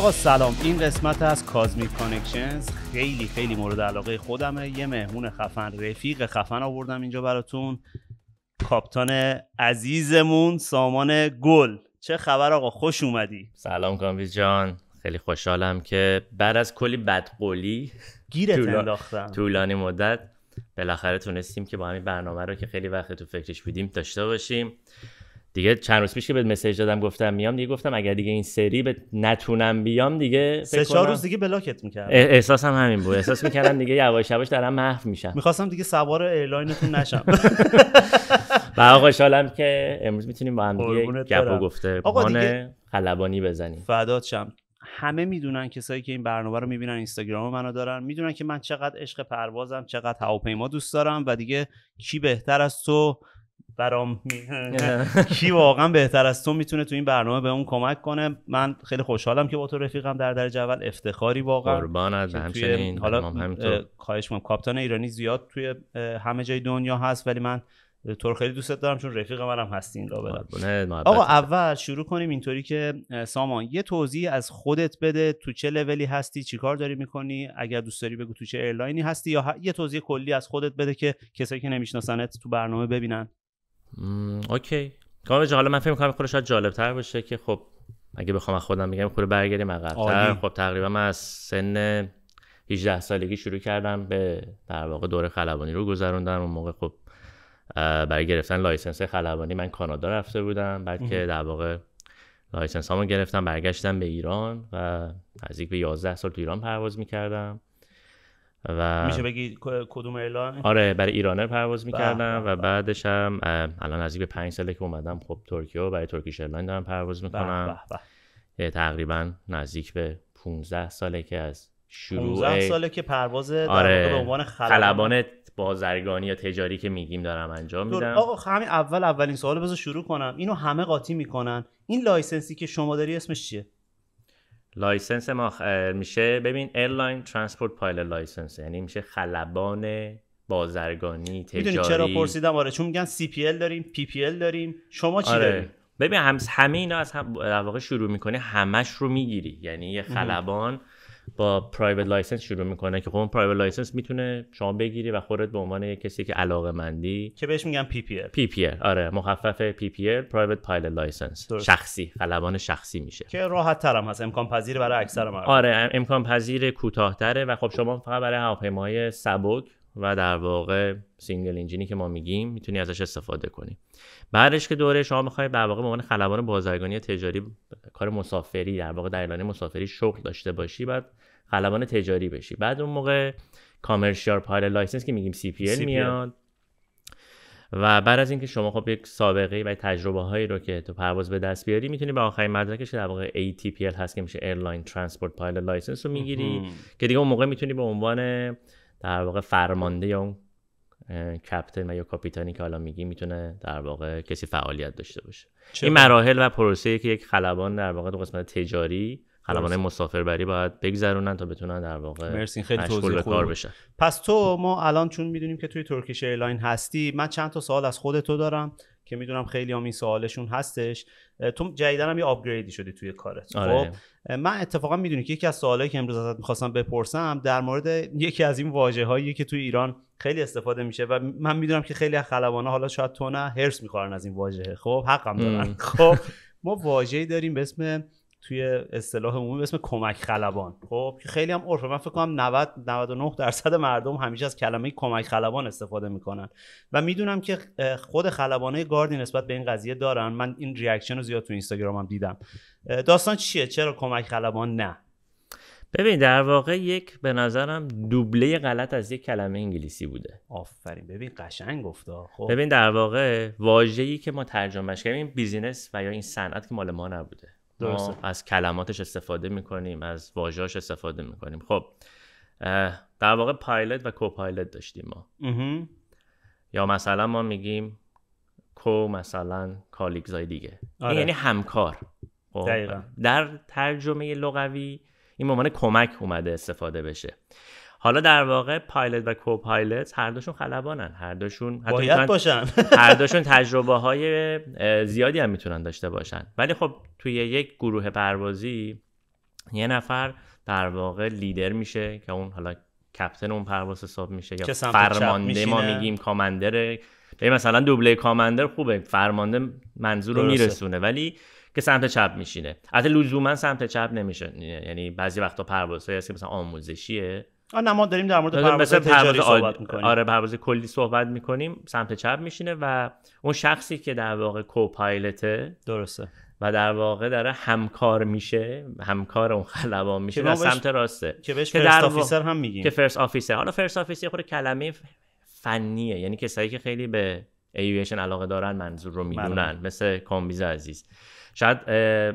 آقا سلام این قسمت از کازمیک کانکشنز خیلی خیلی مورد علاقه خودمه یه مهمون خفن رفیق خفن آوردم اینجا براتون کاپتان عزیزمون سامان گل چه خبر آقا خوش اومدی سلام کامویز جان خیلی خوشحالم که بعد از کلی بدقولی گیرت گیر انداختم طولانی مدت بالاخره تونستیم که با همین برنامه رو که خیلی وقت تو فکرش بودیم داشته باشیم دیگه چند روز پیش که به مسیج دادم گفتم میام دیگه گفتم اگر دیگه این سری به نتونم بیام دیگه سه چهار روز دیگه بلاکت میکردم احساسم هم همین بود احساس میکردم دیگه یواش یواش دارم محو میشم میخواستم دیگه سوار ایرلاینتون نشم و آقا شالم که امروز میتونیم با هم دیگه گپ و گفته خلبانی بزنیم فدات شم همه میدونن کسایی که این برنامه رو میبینن اینستاگرام منو دارن میدونن که من چقدر عشق پروازم چقدر هواپیما دوست دارم و دیگه کی بهتر از تو برام کی واقعا بهتر از تو میتونه تو این برنامه به اون کمک کنه من خیلی خوشحالم که با تو رفیقم در درجه اول افتخاری واقعا قربان از همچنین حالا خواهش میکنم ایرانی زیاد توی همه جای دنیا هست ولی من تو رو خیلی دوستت دارم چون رفیق منم هستین را آقا اول شروع کنیم اینطوری که سامان یه توضیح از خودت بده تو چه لولی هستی چیکار داری میکنی اگر دوست داری بگو تو چه ایرلاینی هستی یا یه توضیح کلی از خودت بده که کسایی که نمیشناسنت تو برنامه ببینن اوکی کامج حالا من فکر می‌کنم خودش شاید جالب‌تر باشه که خب اگه بخوام از خودم بگم خود برگردیم عقب‌تر خب تقریبا من از سن 18 سالگی شروع کردم به در واقع دوره خلبانی رو گذروندم اون موقع خب برای گرفتن لایسنس خلبانی من کانادا رفته بودم بعد که در واقع لایسنس هامو گرفتم برگشتم به ایران و نزدیک به 11 سال تو ایران پرواز میکردم و میشه بگی کدوم ایلان آره برای ایرانر پرواز میکردم و بعدش هم الان نزدیک به پنج ساله که اومدم خب ترکیه و برای ترکیش ایرلاین دارم پرواز میکنم تقریبا نزدیک به 15 ساله که از شروع 15 ساله که پرواز در آره عنوان خلبان بازرگانی یا تجاری که میگیم دارم انجام میدم آقا خب همین اول اولین سوال بذار شروع کنم اینو همه قاطی میکنن این لایسنسی که شما داری اسمش چیه لایسنس ما میشه ببین ایرلاین ترانسپورت پایل لایسنس یعنی میشه خلبان بازرگانی تجاری میدونی چرا پرسیدم آره چون میگن سی پی ال داریم پی پی ال داریم شما چی آره. داریم ببین همه اینا از هم واقع شروع میکنه همش رو میگیری یعنی یه خلبان با پرایوت لایسنس شروع میکنه که خب اون پرایوت لایسنس میتونه شما بگیری و خودت به عنوان کسی که علاقه مندی که بهش میگن پی پی پی پی آره مخفف پی پی پرایوت لایسنس شخصی خلبان شخصی میشه که راحت تر هم هست امکان پذیر برای اکثر مردم آره امکان پذیر کوتاهتره و خب شما فقط برای هواپیمای سبک و در واقع سینگل انجینی که ما میگیم میتونی ازش استفاده کنی بعدش که دوره شما میخوای در واقع به عنوان خلبان بازرگانی تجاری کار مسافری در واقع در مسافری شغل داشته باشی بعد خلبان تجاری بشی بعد اون موقع کامرشیال پایل لایسنس که میگیم سی پی میاد و بعد از اینکه شما خب یک سابقه و تجربه هایی رو که تو پرواز به دست بیاری میتونی به آخرین مدرکش در واقع ATPL هست که میشه ایرلاین ترانسپورت Pilot لایسنس رو میگیری که دیگه اون موقع میتونی به عنوان در واقع فرمانده اون کپتن و یا کاپیتانی که حالا میگی میتونه در واقع کسی فعالیت داشته باشه این مراحل و پروسه که یک خلبان در واقع دو قسمت تجاری خلبان مسافربری باید بگذرونن تا بتونن در واقع مرسی خیلی توضیح کار بشن پس تو ما الان چون میدونیم که توی ترکیش ایرلاین هستی من چند تا سوال از خود دارم که میدونم خیلی هم این سوالشون هستش تو جدیدا هم یه آپگریدی شدی توی کارت خب آره. من اتفاقا میدونی که یکی از سوالایی که امروز ازت میخواستم بپرسم در مورد یکی از این واجه هایی که توی ایران خیلی استفاده میشه و من میدونم که خیلی خلبانا حالا شاید تو نه هرس میخورن از این واژه خب حقم دارن خب ما واژه‌ای داریم به اسم توی اصطلاح عمومی به اسم کمک خلبان خب که خیلی هم عرفه من فکر کنم 90 99 درصد مردم همیشه از کلمه کمک خلبان استفاده میکنن و میدونم که خود خلبانه گاردی نسبت به این قضیه دارن من این ریاکشن رو زیاد تو اینستاگرامم دیدم داستان چیه چرا کمک خلبان نه ببین در واقع یک به نظرم دوبله غلط از یک کلمه انگلیسی بوده آفرین ببین قشنگ گفتا خب ببین در واقع واژه‌ای که ما ترجمهش کردیم بیزینس و یا این صنعت که مال ما نبوده از کلماتش استفاده میکنیم از واژهاش استفاده میکنیم خب در واقع پایلت و کوپایلت داشتیم ما یا مثلا ما میگیم کو مثلا کالیگزای دیگه آره. یعنی همکار خب. در ترجمه لغوی این به کمک اومده استفاده بشه حالا در واقع پایلت و کوپایلت هر دوشون خلبانن هر دوشون باید باشن هر دوشون تجربه های زیادی هم میتونن داشته باشن ولی خب توی یک گروه پروازی یه نفر در واقع لیدر میشه که اون حالا کپتن اون پرواز حساب میشه یا فرمانده ما میگیم کامندر مثلا دوبله کامندر خوبه فرمانده منظور رو میرسونه ولی که سمت چپ میشینه حتی لزوما سمت چپ نمیشه یعنی بعضی وقتا پروازهایی هست که مثلا آموزشیه آ ما داریم در مورد پرواز تجاری صحبت آره پرواز کلی صحبت میکنیم سمت چپ میشینه و اون شخصی که در واقع کوپایلته درسته و در واقع داره همکار میشه همکار اون خلبان میشه و سمت راسته که بهش فرست آفیسر هم میگیم که فرست آفیسر حالا فرست آفیسر خود کلمه فنیه یعنی کسایی که خیلی به ایویشن علاقه دارن منظور رو میدونن مثل کامبیز عزیز شاید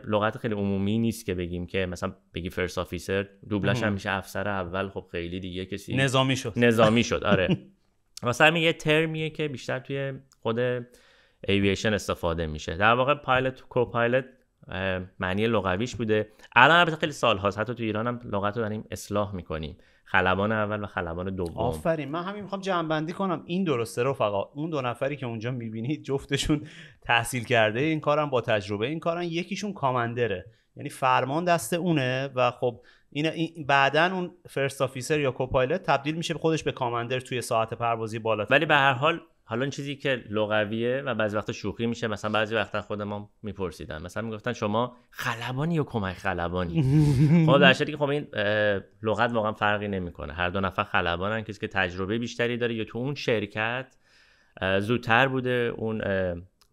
لغت خیلی عمومی نیست که بگیم که مثلا بگی فرست آفیسر دوبلش هم میشه افسر اول خب خیلی دیگه کسی نظامی شد نظامی شد آره مثلا یه ترمیه که بیشتر توی خود ایویشن استفاده میشه در واقع پایلت کو پایلت معنی لغویش بوده الان البته خیلی سال هاست حتی تو ایران هم لغت رو داریم اصلاح میکنیم خلبان اول و خلبان دوم آفرین من همین میخوام جمعبندی کنم این درسته رفقا اون دو نفری که اونجا میبینید جفتشون تحصیل کرده این کارم با تجربه این کارن یکیشون کامندره یعنی فرمان دست اونه و خب این, بعدا اون فرست آفیسر یا کوپایلت تبدیل میشه خودش به کامندر توی ساعت پروازی بالا ولی به هر حال حالا این چیزی که لغویه و بعضی وقتا شوخی میشه مثلا بعضی وقتا خود ما میپرسیدن مثلا میگفتن شما خلبانی یا کمک خلبانی خب در که خب این لغت واقعا فرقی نمیکنه هر دو نفر خلبانن کسی که تجربه بیشتری داره یا تو اون شرکت زودتر بوده اون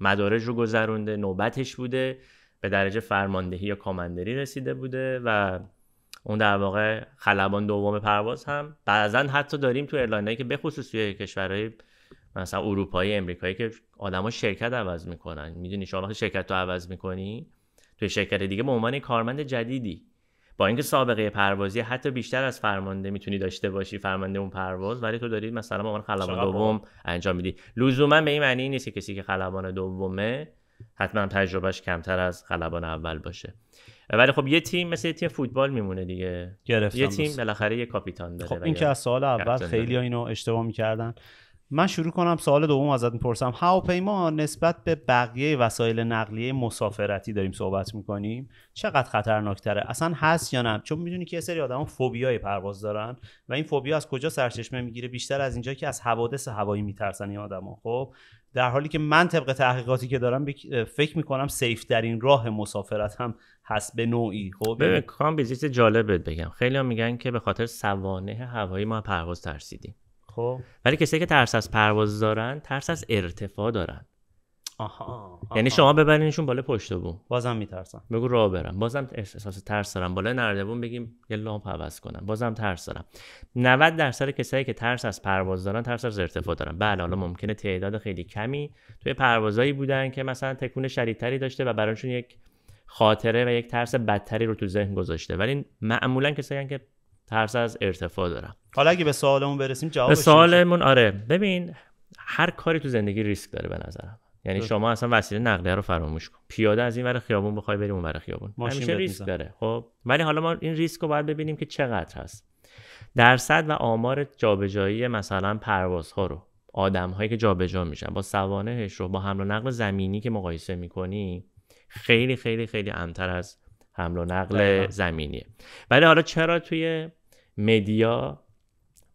مدارج رو گذرونده نوبتش بوده به درجه فرماندهی یا کامندری رسیده بوده و اون در واقع خلبان دوم پرواز هم بعضا حتی داریم تو ایرلاینایی که بخصوص توی کشورهای مثلا اروپایی امریکایی که آدما شرکت عوض میکنن میدونی شما وقتی شرکت تو عوض میکنی توی شرکت دیگه به عنوان کارمند جدیدی با اینکه سابقه پروازی حتی بیشتر از فرمانده میتونی داشته باشی فرمانده اون پرواز ولی تو داری مثلا به عنوان خلبان دوم انجام میدی لزوما به این معنی نیست کسی که خلبان دومه حتما تجربهش کمتر از خلبان اول باشه ولی خب یه تیم مثل تیم فوتبال میمونه دیگه یه تیم بالاخره یه کاپیتان داره خب این که از سال اول خیلی ها اینو اشتباه میکردن من شروع کنم سوال دوم ازت میپرسم هواپیما نسبت به بقیه وسایل نقلیه مسافرتی داریم صحبت میکنیم چقدر خطرناکتره اصلا هست یا نه چون میدونی که یه سری آدما فوبیای پرواز دارن و این فوبیا از کجا سرچشمه میگیره بیشتر از اینجا که از حوادث هوایی میترسن این آدما خب در حالی که من طبق تحقیقاتی که دارم فکر میکنم سیف در این راه مسافرت هم هست به نوعی خب ببین کام یعنی خب، بگم خیلی میگن که به خاطر سوانه هوایی ما پرواز ترسیدیم خب ولی کسایی که ترس از پرواز دارن ترس از ارتفاع دارن آها, یعنی شما ببرینشون بالا پشت بوم بازم میترسن بگو راه برم بازم احساس ترس دارم بالا نردبون بگیم یه لامپ عوض کنم بازم ترس دارم 90 درصد کسایی که ترس از پرواز دارن ترس از ارتفاع دارن بله حالا ممکنه تعداد خیلی کمی توی پروازایی بودن که مثلا تکون شدیدتری داشته و براشون یک خاطره و یک ترس بدتری رو تو ذهن گذاشته ولی معمولا کسایی که ترس از ارتفاع دارم حالا اگه به سوالمون برسیم جواب به سوالمون آره ببین هر کاری تو زندگی ریسک داره به نظرم یعنی شما اصلا وسیله نقلیه رو فراموش کن پیاده از این ور خیابون بخوای بریم اون ور خیابون همیشه ریسک داره خب ولی حالا ما این ریسک رو باید ببینیم که چقدر هست درصد و آمار جابجایی مثلا پروازها رو آدم هایی که جابجا میشن با سوانهش رو با حمل و نقل زمینی که مقایسه میکنی خیلی خیلی خیلی امتر از حمل و نقل زمینیه ولی حالا چرا توی مدیا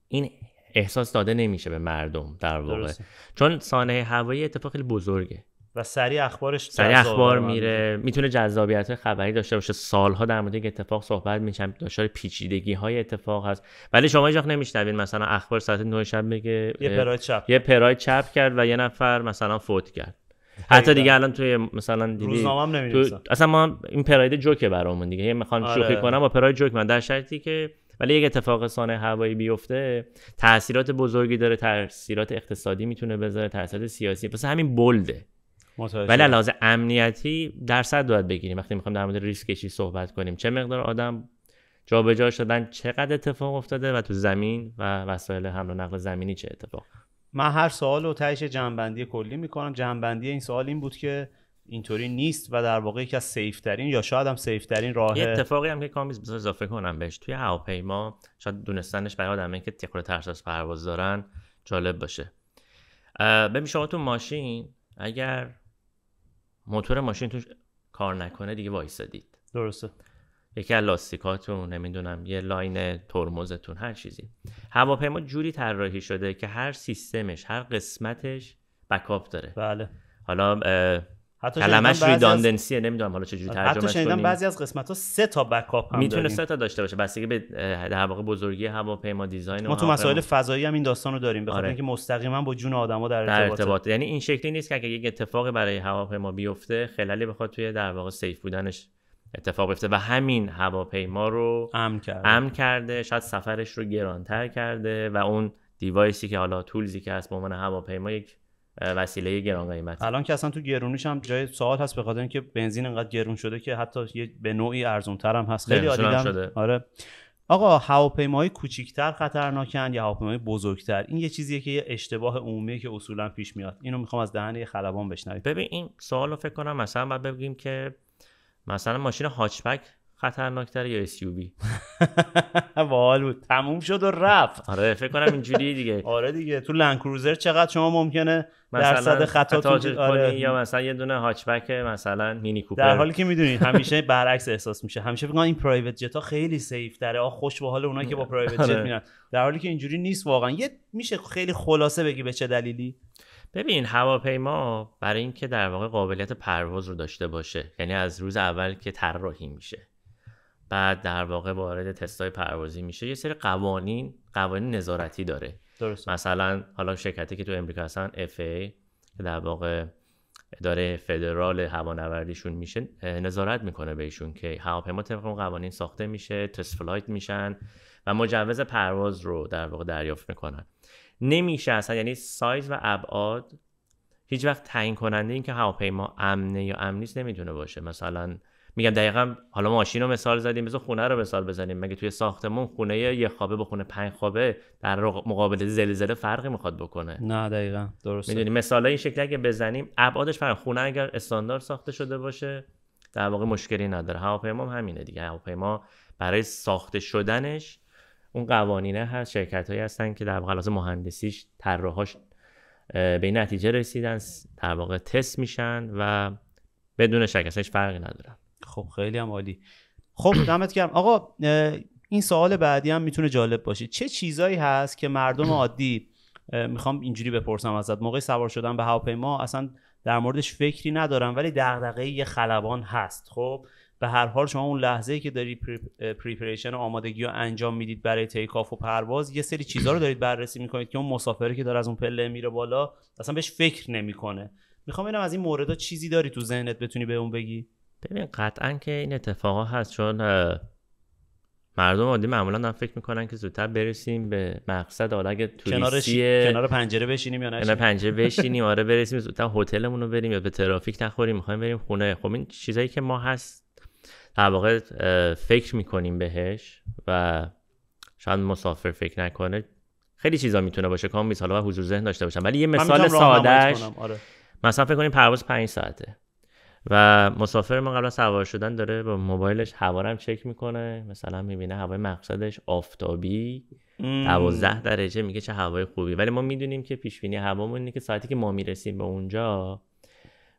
این احساس داده نمیشه به مردم در واقع چون سانه هوایی اتفاق خیلی بزرگه و سریع اخبارش سریع اخبار میره میتونه جذابیت خبری داشته باشه سالها در مورد یک اتفاق صحبت میشن دچار پیچیدگی های اتفاق هست ولی شما هیچ نمیشنوین مثلا اخبار ساعت 9 شب میگه یه پرای چپ یه چپ کرد و یه نفر مثلا فوت کرد حتی دیگه الان توی مثلا دیدی تو اصلا ما این پراید جوکه برامون دیگه میخوام آره. شوخی کنم با پراید جوک من در شرطی که ولی یک اتفاق سانه هوایی بیفته تاثیرات بزرگی داره تاثیرات اقتصادی میتونه بذاره تاثیرات سیاسی پس همین بلده ولی لحاظ امنیتی درصد باید بگیریم وقتی میخوام در مورد ریسک صحبت کنیم چه مقدار آدم جابجا شدن چقدر اتفاق افتاده و تو زمین و وسایل حمل و نقل زمینی چه اتفاق من هر سوال رو تهش جنبندی کلی میکنم جنبندی این سوال این بود که اینطوری نیست و در واقع یکی از سیف ترین یا شاید هم سیف ترین راه یه اتفاقی هم که کامیز بزن اضافه کنم بهش توی هواپیما شاید دونستنش برای این که تیکر ترس از پرواز دارن جالب باشه ببین شما تو ماشین اگر موتور ماشین توش کار نکنه دیگه وایسادید درسته یکی از لاستیکاتون نمیدونم یه لاین ترمزتون هر چیزی هواپیما جوری طراحی شده که هر سیستمش هر قسمتش بکاپ داره بله حالا حتی کلمش ریداندنسی از... نمیدونم حالا چجوری ترجمه حتی شنیدم بعضی از قسمت ها سه تا بکاپ هم میتونه سه تا داشته باشه بستگی به در واقع بزرگی هواپیما دیزاین ما تو مسائل فضایی هم این داستان رو داریم بخاطر آره. اینکه مستقیما با جون آدما در, در ارتباط یعنی این شکلی نیست که اگه یک اتفاقی برای هواپیما بیفته خلالی بخواد توی در واقع سیف بودنش اتفاق بیفته و همین هواپیما رو امن کرده. امن کرده شاید سفرش رو گرانتر کرده و اون دیوایسی که حالا تولزی که هست به عنوان هواپیما یک وسیله گران قیمت الان که اصلا تو گرونیش هم جای سوال هست به خاطر اینکه بنزین انقدر گرون شده که حتی یه به نوعی ارزون تر هم هست خیلی عالی شده آره آقا هواپیماهای کوچیکتر خطرناکن یا هواپیماهای بزرگتر این یه چیزیه که یه اشتباه عمومی که اصولا پیش میاد اینو میخوام از دهن خلبان بشنوید ببین این سوالو فکر کنم مثلا بعد بگیم که مثلا ماشین هاچپک خطرناکتر یا SUV وال بود تموم شد و رفت آره فکر کنم اینجوری دیگه آره دیگه تو لند چقدر شما ممکنه درصد خطا تو آره. یا مثلا یه دونه هاچبک مثلا مینی کوپر در حالی که میدونین همیشه برعکس احساس میشه همیشه فکر این پرایوت جت ها خیلی سیف تره آ خوش به حال اونایی که با پرایوت آره. جت میرن در حالی که اینجوری نیست واقعا یه میشه خیلی خلاصه بگی به چه دلیلی ببین هواپیما برای اینکه در واقع قابلیت پرواز رو داشته باشه یعنی از روز اول که طراحی میشه بعد در واقع وارد تستای پروازی میشه یه سری قوانین قوانین نظارتی داره درست. مثلا حالا شرکتی که تو امریکا هستن FAA که در واقع اداره فدرال هوانوردیشون میشه نظارت میکنه بهشون که هواپیما طبق قوانین ساخته میشه تست فلایت میشن و مجوز پرواز رو در واقع دریافت میکنن نمیشه اصلا یعنی سایز و ابعاد هیچ وقت تعیین کننده این که هواپیما امنه یا امن نیست نمیتونه باشه مثلا میگم دقیقا حالا ماشین رو مثال زدیم بذار خونه رو مثال بزنیم مگه توی ساختمون خونه یه خوابه به خونه پنج خوابه در مقابل زلزله فرقی میخواد بکنه نه دقیقا درست میدونی مثال این شکلی اگه بزنیم ابعادش فرق خونه اگر استاندارد ساخته شده باشه در واقع مشکلی نداره هواپیما هم همینه دیگه هواپیما برای ساخته شدنش اون قوانینه هست شرکت هایی هستن که در واقع مهندسیش طراحاش به نتیجه رسیدن در واقع تست میشن و بدون شک فرقی نداره خب خیلی هم عالی خب دمت گرم آقا این سوال بعدی هم میتونه جالب باشه چه چیزایی هست که مردم عادی میخوام اینجوری بپرسم ازت موقع سوار شدن به هواپیما اصلا در موردش فکری ندارم ولی دغدغه یه خلبان هست خب به هر حال شما اون لحظه که داری پریپریشن و آمادگی رو انجام میدید برای تیک آف و پرواز یه سری چیزها رو دارید بررسی میکنید که اون مسافری که داره از اون پله میره بالا اصلا بهش فکر نمیکنه میخوام اینم از این موردا چیزی داری تو ذهنت بتونی به اون بگی ببین قطعا که این اتفاقا هست چون مردم عادی معمولا هم فکر میکنن که زودتر برسیم به مقصد حالا توریستی کنار پنجره بشینیم یا نشینیم پنجره بشینیم آره برسیم زودتر هتلمون رو بریم یا به ترافیک نخوریم میخوایم بریم خونه خب این چیزایی که ما هست در واقع فکر میکنیم بهش و شاید مسافر فکر نکنه خیلی چیزا میتونه باشه کام مثلا و حضور ذهن داشته باشم ولی یه مثال سادهش آره. مثلا فکر کنیم پرواز پنج ساعته و مسافر ما قبل از سوار شدن داره با موبایلش هوا هم چک میکنه مثلا میبینه هوای مقصدش آفتابی 12 درجه میگه چه هوای خوبی ولی ما میدونیم که پیش بینی هوامون اینه که ساعتی که ما میرسیم به اونجا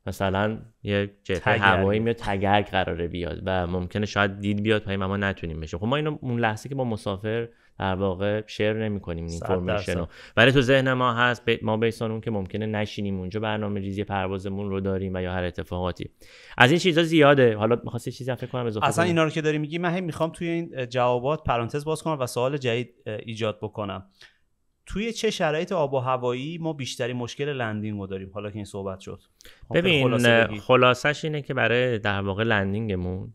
مثلا یه جبهه هوایی میاد تگرگ قراره بیاد و ممکنه شاید دید بیاد پای ما نتونیم بشه خب ما اینو اون لحظه که با مسافر در واقع شیر نمی کنیم اینفورمیشن ولی تو ذهن ما هست ما بیسان اون که ممکنه نشینیم اونجا برنامه ریزی پروازمون رو داریم و یا هر اتفاقاتی از این چیزا زیاده حالا یه چیزی فکر کنم اضافه اصلا اینا رو که داری میگی من هم میخوام توی این جوابات پرانتز باز کنم و سوال جدید ایجاد بکنم توی چه شرایط آب و هوایی ما بیشتری مشکل لندینگ رو داریم حالا که این صحبت شد خب، ببین خلاصه خلاصش اینه که برای در واقع لندینگمون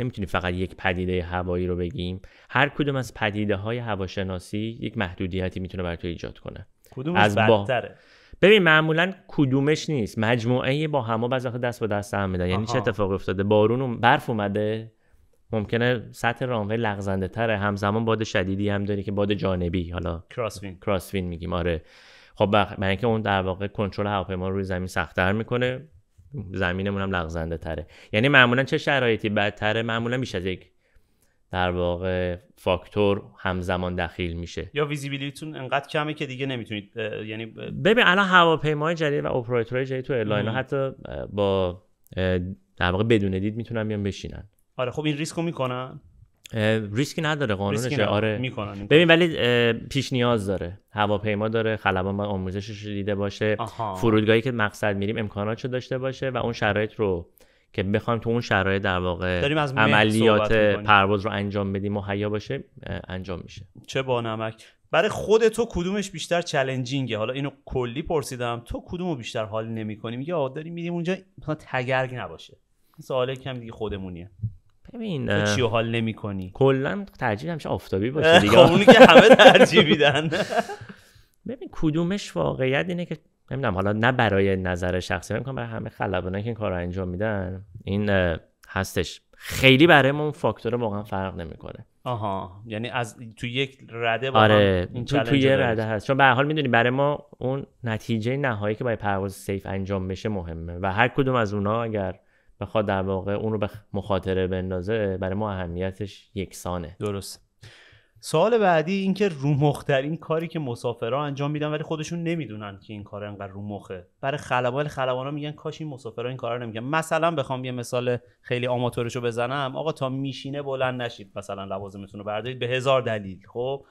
نمیتونیم فقط یک پدیده هوایی رو بگیم هر کدوم از پدیده های هواشناسی یک محدودیتی میتونه بر تو ایجاد کنه کدوم از بدتره ببین معمولا کدومش نیست مجموعه با هم بعضی دست به دست هم میدن یعنی چه اتفاقی افتاده بارون برف اومده ممکنه سطح رانوی لغزنده تره همزمان باد شدیدی هم داری که باد جانبی حالا کراسوین کراسوین میگیم آره خب برای اینکه اون در واقع کنترل هواپیما روی زمین سختتر میکنه زمینمون هم لغزنده تره یعنی معمولا چه شرایطی بدتره معمولا میشه از یک در واقع فاکتور همزمان دخیل میشه یا ویزیبیلیتون انقدر کمه که دیگه نمیتونید یعنی ببین الان هواپیمای جدید و اپراتورهای جدید تو ایرلاین حتی با در واقع بدون دید میتونن بیان بشینن آره خب این ریسکو میکنن ریسکی نداره نداره. آره میکنن ببین ولی پیش نیاز داره هواپیما داره خلبان باید آموزشش دیده باشه آها. فرودگاهی که مقصد میریم امکانات داشته باشه و اون شرایط رو که بخوایم تو اون شرایط در واقع عملیات پرواز رو انجام بدیم مهیا باشه انجام میشه چه با نمک برای خود تو کدومش بیشتر چلنجینگه حالا اینو کلی پرسیدم تو کدومو بیشتر حال نمیکنی میگه آ داریم میریم اونجا مثلا تگرگ نباشه سوال کم دیگه خودمونیه ببین حال نمی کلا ترجیح همیشه آفتابی باشه دیگه خب، که همه ترجیح میدن ببین کدومش واقعیت اینه که نمیدونم حالا نه برای نظر شخصی من برای همه خلبانایی که این کار انجام میدن این هستش خیلی برای ما اون فاکتور واقعا فرق نمیکنه آها یعنی از تو یک رده با آره تو, تو یه رده هست چون به حال میدونی برای ما اون نتیجه نهایی که برای پرواز سیف انجام بشه مهمه و هر کدوم از اونها اگر بخواد در واقع اون رو به مخاطره بندازه برای ما اهمیتش یکسانه درست سوال بعدی این که رومخترین کاری که مسافرا انجام میدن ولی خودشون نمیدونن که این کار انقدر رومخه برای خلبان خلبانا میگن کاش این مسافرها این کارا نمیگن مثلا بخوام یه مثال خیلی رو بزنم آقا تا میشینه بلند نشید مثلا لوازمتون رو بردارید به هزار دلیل خب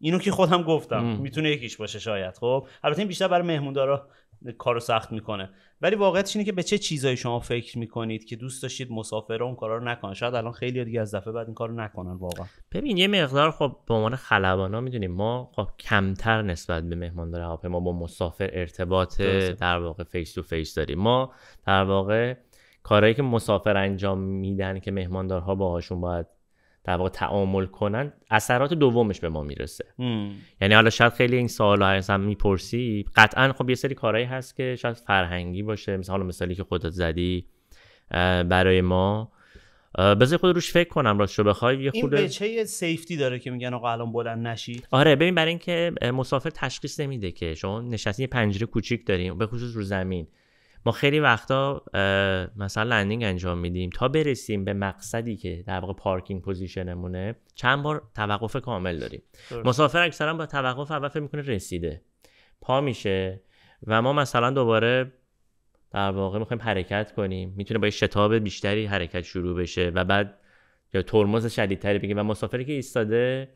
اینو که خودم گفتم میتونه یکیش باشه شاید خب البته این بیشتر برای مهموندارا کارو سخت میکنه ولی واقعیتش اینه که به چه چیزایی شما فکر میکنید که دوست داشتید مسافر اون کارا رو نکنن شاید الان خیلی دیگه از دفعه بعد این کارو نکنن واقعا ببین یه مقدار خب به عنوان خلبانا میدونیم ما خب کمتر نسبت به مهماندار ما با مسافر ارتباط در واقع فیس تو فیس داریم ما در واقع کارهایی که مسافر انجام میدن که مهماندارها باهاشون باید در واقع تعامل کنن اثرات دومش به ما میرسه یعنی حالا شاید خیلی این سوالو هم میپرسی قطعا خب یه سری کارهایی هست که شاید فرهنگی باشه مثلا مثالی که خودت زدی برای ما بذار خود روش فکر کنم راست شو بخوای یه خود این سیفتی داره که میگن آقا الان بلند نشید آره ببین برای اینکه مسافر تشخیص نمیده که شما نشستی یه پنجره کوچیک داریم به خصوص رو زمین ما خیلی وقتا مثلا لندینگ انجام میدیم تا برسیم به مقصدی که در واقع پارکینگ پوزیشنمونه چند بار توقف کامل داریم مسافر اکثرا با توقف اول فکر میکنه رسیده پا میشه و ما مثلا دوباره در واقع میخوایم حرکت کنیم میتونه با شتاب بیشتری حرکت شروع بشه و بعد یا ترمز شدیدتری بگیم و مسافری که ایستاده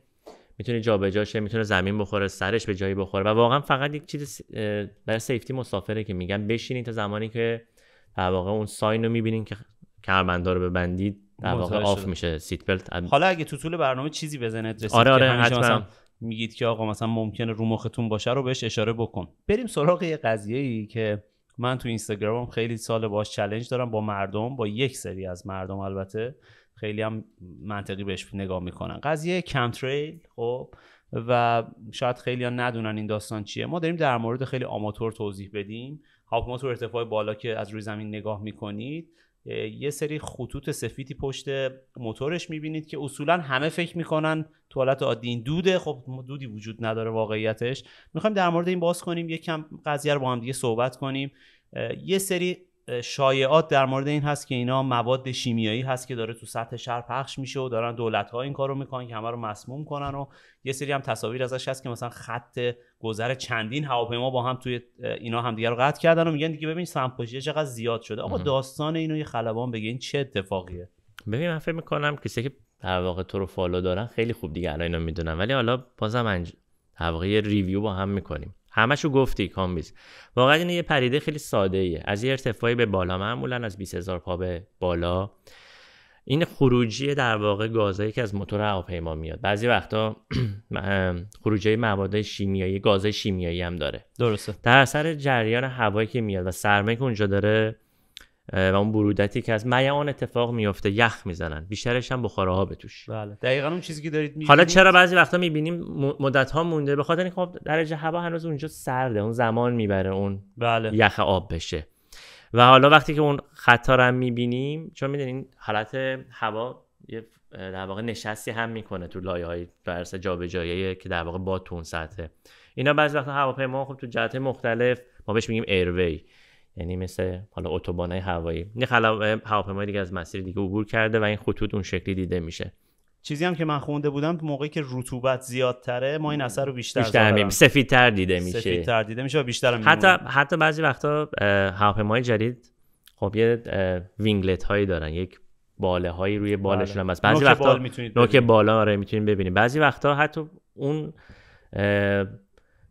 میتونه جابجا شه میتونه زمین بخوره سرش به جایی بخوره و واقعا فقط یک چیز برای سیفتی مسافره که میگن بشینید تا زمانی که در اون ساین رو میبینین که کربندا رو ببندید در واقع آف میشه سیت بلت حالا اگه تو طول برنامه چیزی بزنه آره, آره، میگید که آقا مثلا ممکنه رو مختون باشه رو بهش اشاره بکن بریم سراغ یه قضیه ای که من تو اینستاگرامم خیلی سال باش چلنج دارم با مردم با یک سری از مردم البته خیلی هم منطقی بهش نگاه میکنن قضیه کم خب و شاید خیلی ندونن این داستان چیه ما داریم در مورد خیلی آماتور توضیح بدیم هاپ خب، موتور ارتفاع بالا که از روی زمین نگاه میکنید یه سری خطوط سفیدی پشت موتورش میبینید که اصولا همه فکر میکنن توالت حالت عادی این دوده خب دودی وجود نداره واقعیتش میخوایم در مورد این باز کنیم یه کم قضیه رو با هم دیگه صحبت کنیم یه سری شایعات در مورد این هست که اینا مواد شیمیایی هست که داره تو سطح شهر پخش میشه و دارن دولت ها این کارو میکنن که همه رو مسموم کنن و یه سری هم تصاویر ازش هست که مثلا خط گذر چندین هواپیما با هم توی اینا همدیگه رو قطع کردن و میگن دیگه ببین سمپوشیه چقدر زیاد شده آقا داستان اینو یه خلبان بگه این چه اتفاقیه ببین من فکر میکنم کسی که در واقع تو رو فالو دارن خیلی خوب دیگه الان اینو میدونن ولی حالا بازم انج... ریویو با هم میکنیم همشو گفتی کامبیز واقعا این یه پریده خیلی ساده ایه از یه ارتفاعی به بالا معمولا از 20000 پا به بالا این خروجی در واقع گازهایی که از موتور هواپیما میاد بعضی وقتا خروجی مواد شیمیایی گازهای شیمیایی هم داره درسته در اثر جریان هوایی که میاد و سرمای که اونجا داره و اون برودتی که از میان اتفاق میفته یخ میزنن بیشترش هم بخاره ها به توش بله دقیقاً اون چیزی که دارید میبینید حالا چرا بعضی وقتا میبینیم مدت ها مونده به خاطر اینکه خب درجه هوا هنوز اونجا سرده اون زمان میبره اون بله. یخ آب بشه و حالا وقتی که اون خطا رو هم میبینیم چون میدونین حالت هوا یه در واقع نشستی هم میکنه تو لایه های به جایه که در واقع با تون سطحه اینا بعضی وقتا هواپیما خب تو جهت مختلف ما بهش میگیم ایروی یعنی مثل حالا های هوایی یه هواپیمای دیگه از مسیر دیگه عبور کرده و این خطوط اون شکلی دیده میشه چیزی هم که من خونده بودم موقعی که رطوبت زیادتره ما این اثر رو بیشتر بیشتر سفیدتر دیده میشه سفیدتر دیده میشه و بیشتر حتی حتی بعضی وقتا هواپیمای جدید خب یه وینگلت هایی دارن یک باله هایی روی بالشون هم بله. هست بعضی وقتا بال نوک بالا آره میتونید ببینید بعضی وقتا حتی اون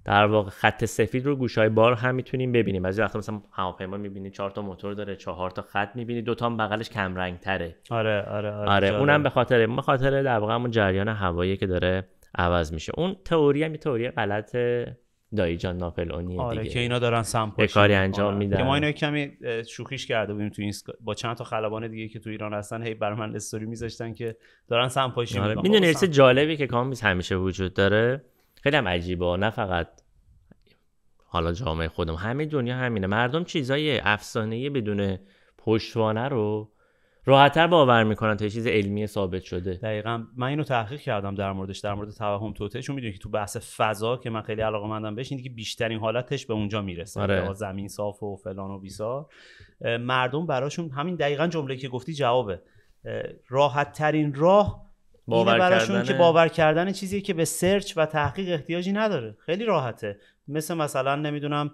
در واقع خط سفید رو گوشای بار هم میتونیم ببینیم بعضی وقتا مثلا هواپیما میبینی چهار تا موتور داره چهار تا خط میبینی دو تا هم بغلش کم رنگ تره آره آره آره, آره اونم به خاطر به خاطر در واقع همون جریان هوایی که داره عوض میشه اون تئوری هم تئوری غلط دایی جان اونی آره دیگه که اینا دارن سمپاشی کاری انجام آره. میدن که ما اینو کمی شوخیش کرده بودیم تو این با چند تا خلبان دیگه که تو ایران هستن هی بر من استوری میذاشتن که دارن سمپاشی آره. میدونی جالبی که کامیز همیشه وجود داره خیلی هم عجیبه نه فقط حالا جامعه خودم همه دنیا همینه مردم چیزای افسانه بدون پشتوانه رو راحتتر باور میکنن تا چیز علمی ثابت شده دقیقا من اینو تحقیق کردم در موردش در مورد توهم توته چون میدونی که تو بحث فضا که من خیلی علاقه مندم بهش که بیشترین حالتش به اونجا میرسه آره. زمین صاف و فلان و بیسار مردم براشون همین دقیقا جمله که گفتی جوابه راحت ترین راه باور براشون که باور کردن چیزی که به سرچ و تحقیق احتیاجی نداره خیلی راحته مثل مثلا نمیدونم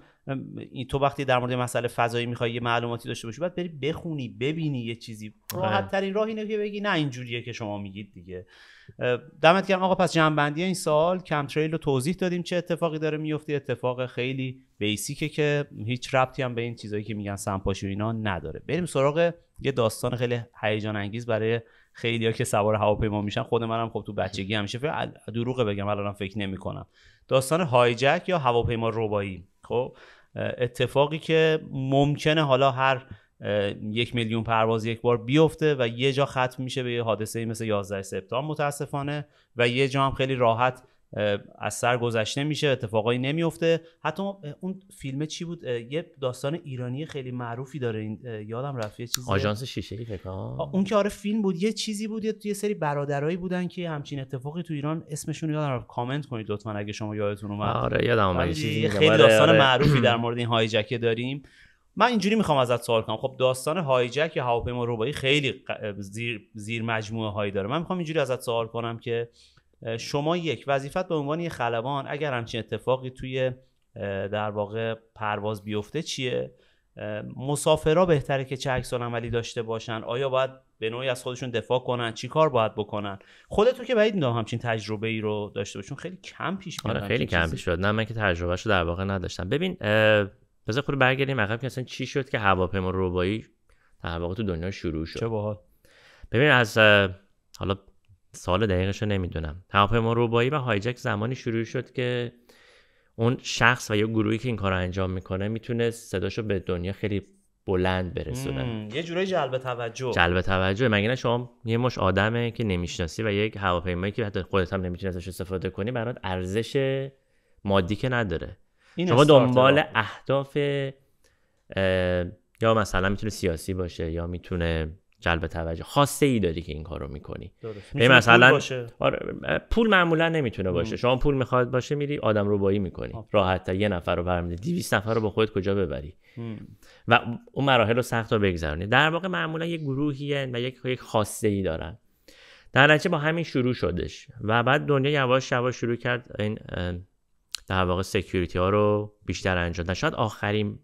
تو وقتی در مورد مسئله فضایی میخوای یه معلوماتی داشته باشی باید بری بخونی ببینی یه چیزی آره. راحت ترین راه اینه که بگی نه اینجوریه که شما میگید دیگه دمت گرم آقا پس جنبندی این سال کم رو توضیح دادیم چه اتفاقی داره میفته اتفاق خیلی بیسیکه که هیچ ربطی هم به این چیزایی که میگن سمپاشی اینا نداره بریم سراغ یه داستان خیلی هیجان انگیز برای ها که سوار هواپیما میشن خود منم خب تو بچگی همیشه فکر دروغه بگم الان فکر نمیکنم داستان هایجک یا هواپیما ربایی خب اتفاقی که ممکنه حالا هر یک میلیون پرواز یک بار بیفته و یه جا ختم میشه به یه حادثه مثل 11 سپتامبر متاسفانه و یه جا هم خیلی راحت از سر گذشته میشه اتفاقایی نمیفته حتی اون فیلم چی بود یه داستان ایرانی خیلی معروفی داره این یادم رفت یه چیزی آژانس شیشه ای اون که آره فیلم بود یه چیزی بود یه, یه سری برادرایی بودن که همچین اتفاقی تو ایران اسمشون یادم رفت کامنت کنید لطفا اگه شما یادتون اومد آره یادم اومد چیزی خیلی آره، داستان آره. معروفی در مورد این هایجکه داریم من اینجوری میخوام ازت سوال کنم خب داستان هایجک یا هواپیما ربایی خیلی زیر زیر مجموعه هایی داره من میخوام اینجوری ازت سوال کنم که شما یک وظیفت به عنوان یه خلبان اگر همچین اتفاقی توی در واقع پرواز بیفته چیه مسافرا بهتره که چه عکس عملی داشته باشن آیا باید به نوعی از خودشون دفاع کنن چی کار باید بکنن خودتو که بعید میدونم همچین تجربه ای رو داشته باشون خیلی کم پیش میاد آره، خیلی کم پیش شد نه من که رو در واقع نداشتم ببین بذار خود برگردیم عقب که اصلا چی شد که هواپیما ربایی در تو دنیا شروع شد چه باحال ببین از حالا سال دقیقش رو نمیدونم هواپیما روبایی و هایجک زمانی شروع شد که اون شخص و یا گروهی که این کار رو انجام میکنه میتونه رو به دنیا خیلی بلند برسونه یه جورایی جلب توجه جلب توجه مگه نه شما یه مش آدمه که نمیشناسی و یک هواپیمایی که حتی خودت هم نمیتونی ازش استفاده کنی برات ارزش مادی که نداره این شما دنبال اهداف یا مثلا میتونه سیاسی باشه یا میتونه جلب توجه خاصه ای داری که این کارو میکنی به یعنی مثلا باشه. آره پول معمولا نمیتونه باشه شما پول میخواد باشه میری آدم ربایی میکنی راحت تا یه نفر رو برمیدی 200 نفر رو با خودت کجا ببری و اون مراحل رو سخت رو بگذرونی در واقع معمولا یه گروهی و یک یک خاصه ای دارن در نتیجه با همین شروع شدش و بعد دنیا یواش یواش شروع کرد این در واقع سکیوریتی ها رو بیشتر انجام شاید آخرین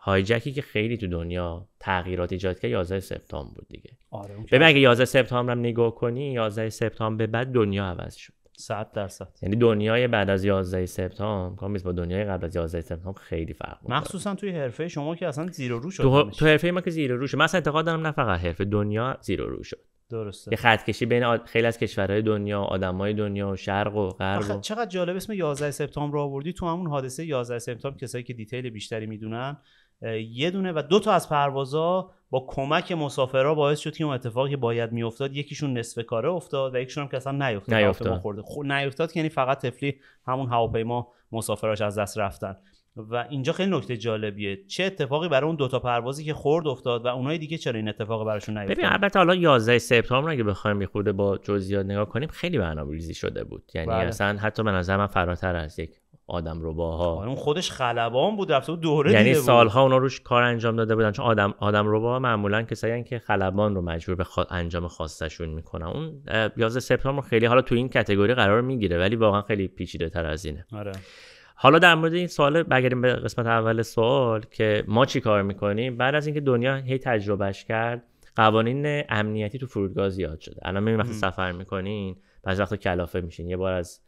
هایجکی که خیلی تو دنیا تغییرات ایجاد کرد 11 سپتامبر بود دیگه آره ببین اگه 11 سپتامبر هم نگاه کنی 11 سپتامبر به بعد دنیا عوض شد 100 درصد یعنی دنیای بعد از 11 سپتامبر کام با دنیای قبل از 11 سپتامبر خیلی فرق داره مخصوصا توی حرفه شما که اصلا زیرو رو شد تو حرفه ما که زیرو رو شد من اعتقاد دارم نه فقط حرفه دنیا زیرو رو شد درسته یه خط کشی بین آد... خیلی از کشورهای دنیا آدمای دنیا و شرق و غرب و... چقدر جالب اسم 11 سپتامبر رو آوردی تو همون حادثه 11 سپتامبر کسایی که دیتیل بیشتری میدونن یه دونه و دو تا از پروازا با کمک مسافرا باعث شد که اون اتفاقی باید میافتاد یکیشون نصف کاره افتاد و یکیشون هم که اصلا نیفتاد نیفتاد خورده خو... نیفتاد که یعنی فقط تفلی همون هواپیما مسافراش از دست رفتن و اینجا خیلی نکته جالبیه چه اتفاقی برای اون دوتا پروازی که خورد افتاد و اونای دیگه چرا این اتفاق براشون نیفتاد ببین البته حالا 11 سپتامبر اگه بخوایم میخورده با جزئیات نگاه کنیم خیلی برنامه‌ریزی شده بود یعنی بله. اصلا حتی به نظر من فراتر از یک آدم رو باها آره، اون خودش خلبان بود رفته بود دوره یعنی بود. سالها اونا روش کار انجام داده بودن چون آدم آدم رباها معمولا کسایی که خلبان رو مجبور به انجام خواستشون میکنن اون 11 سپتامبر خیلی حالا تو این کتگوری قرار میگیره ولی واقعا خیلی پیچیده تر از اینه آره. حالا در مورد این سوال بگردیم به قسمت اول سوال که ما چی کار میکنیم بعد از اینکه دنیا هی تجربهش کرد قوانین امنیتی تو فرودگاه زیاد شده الان میبینیم وقتی سفر میکنین بعضی وقتا کلافه میشین یه بار از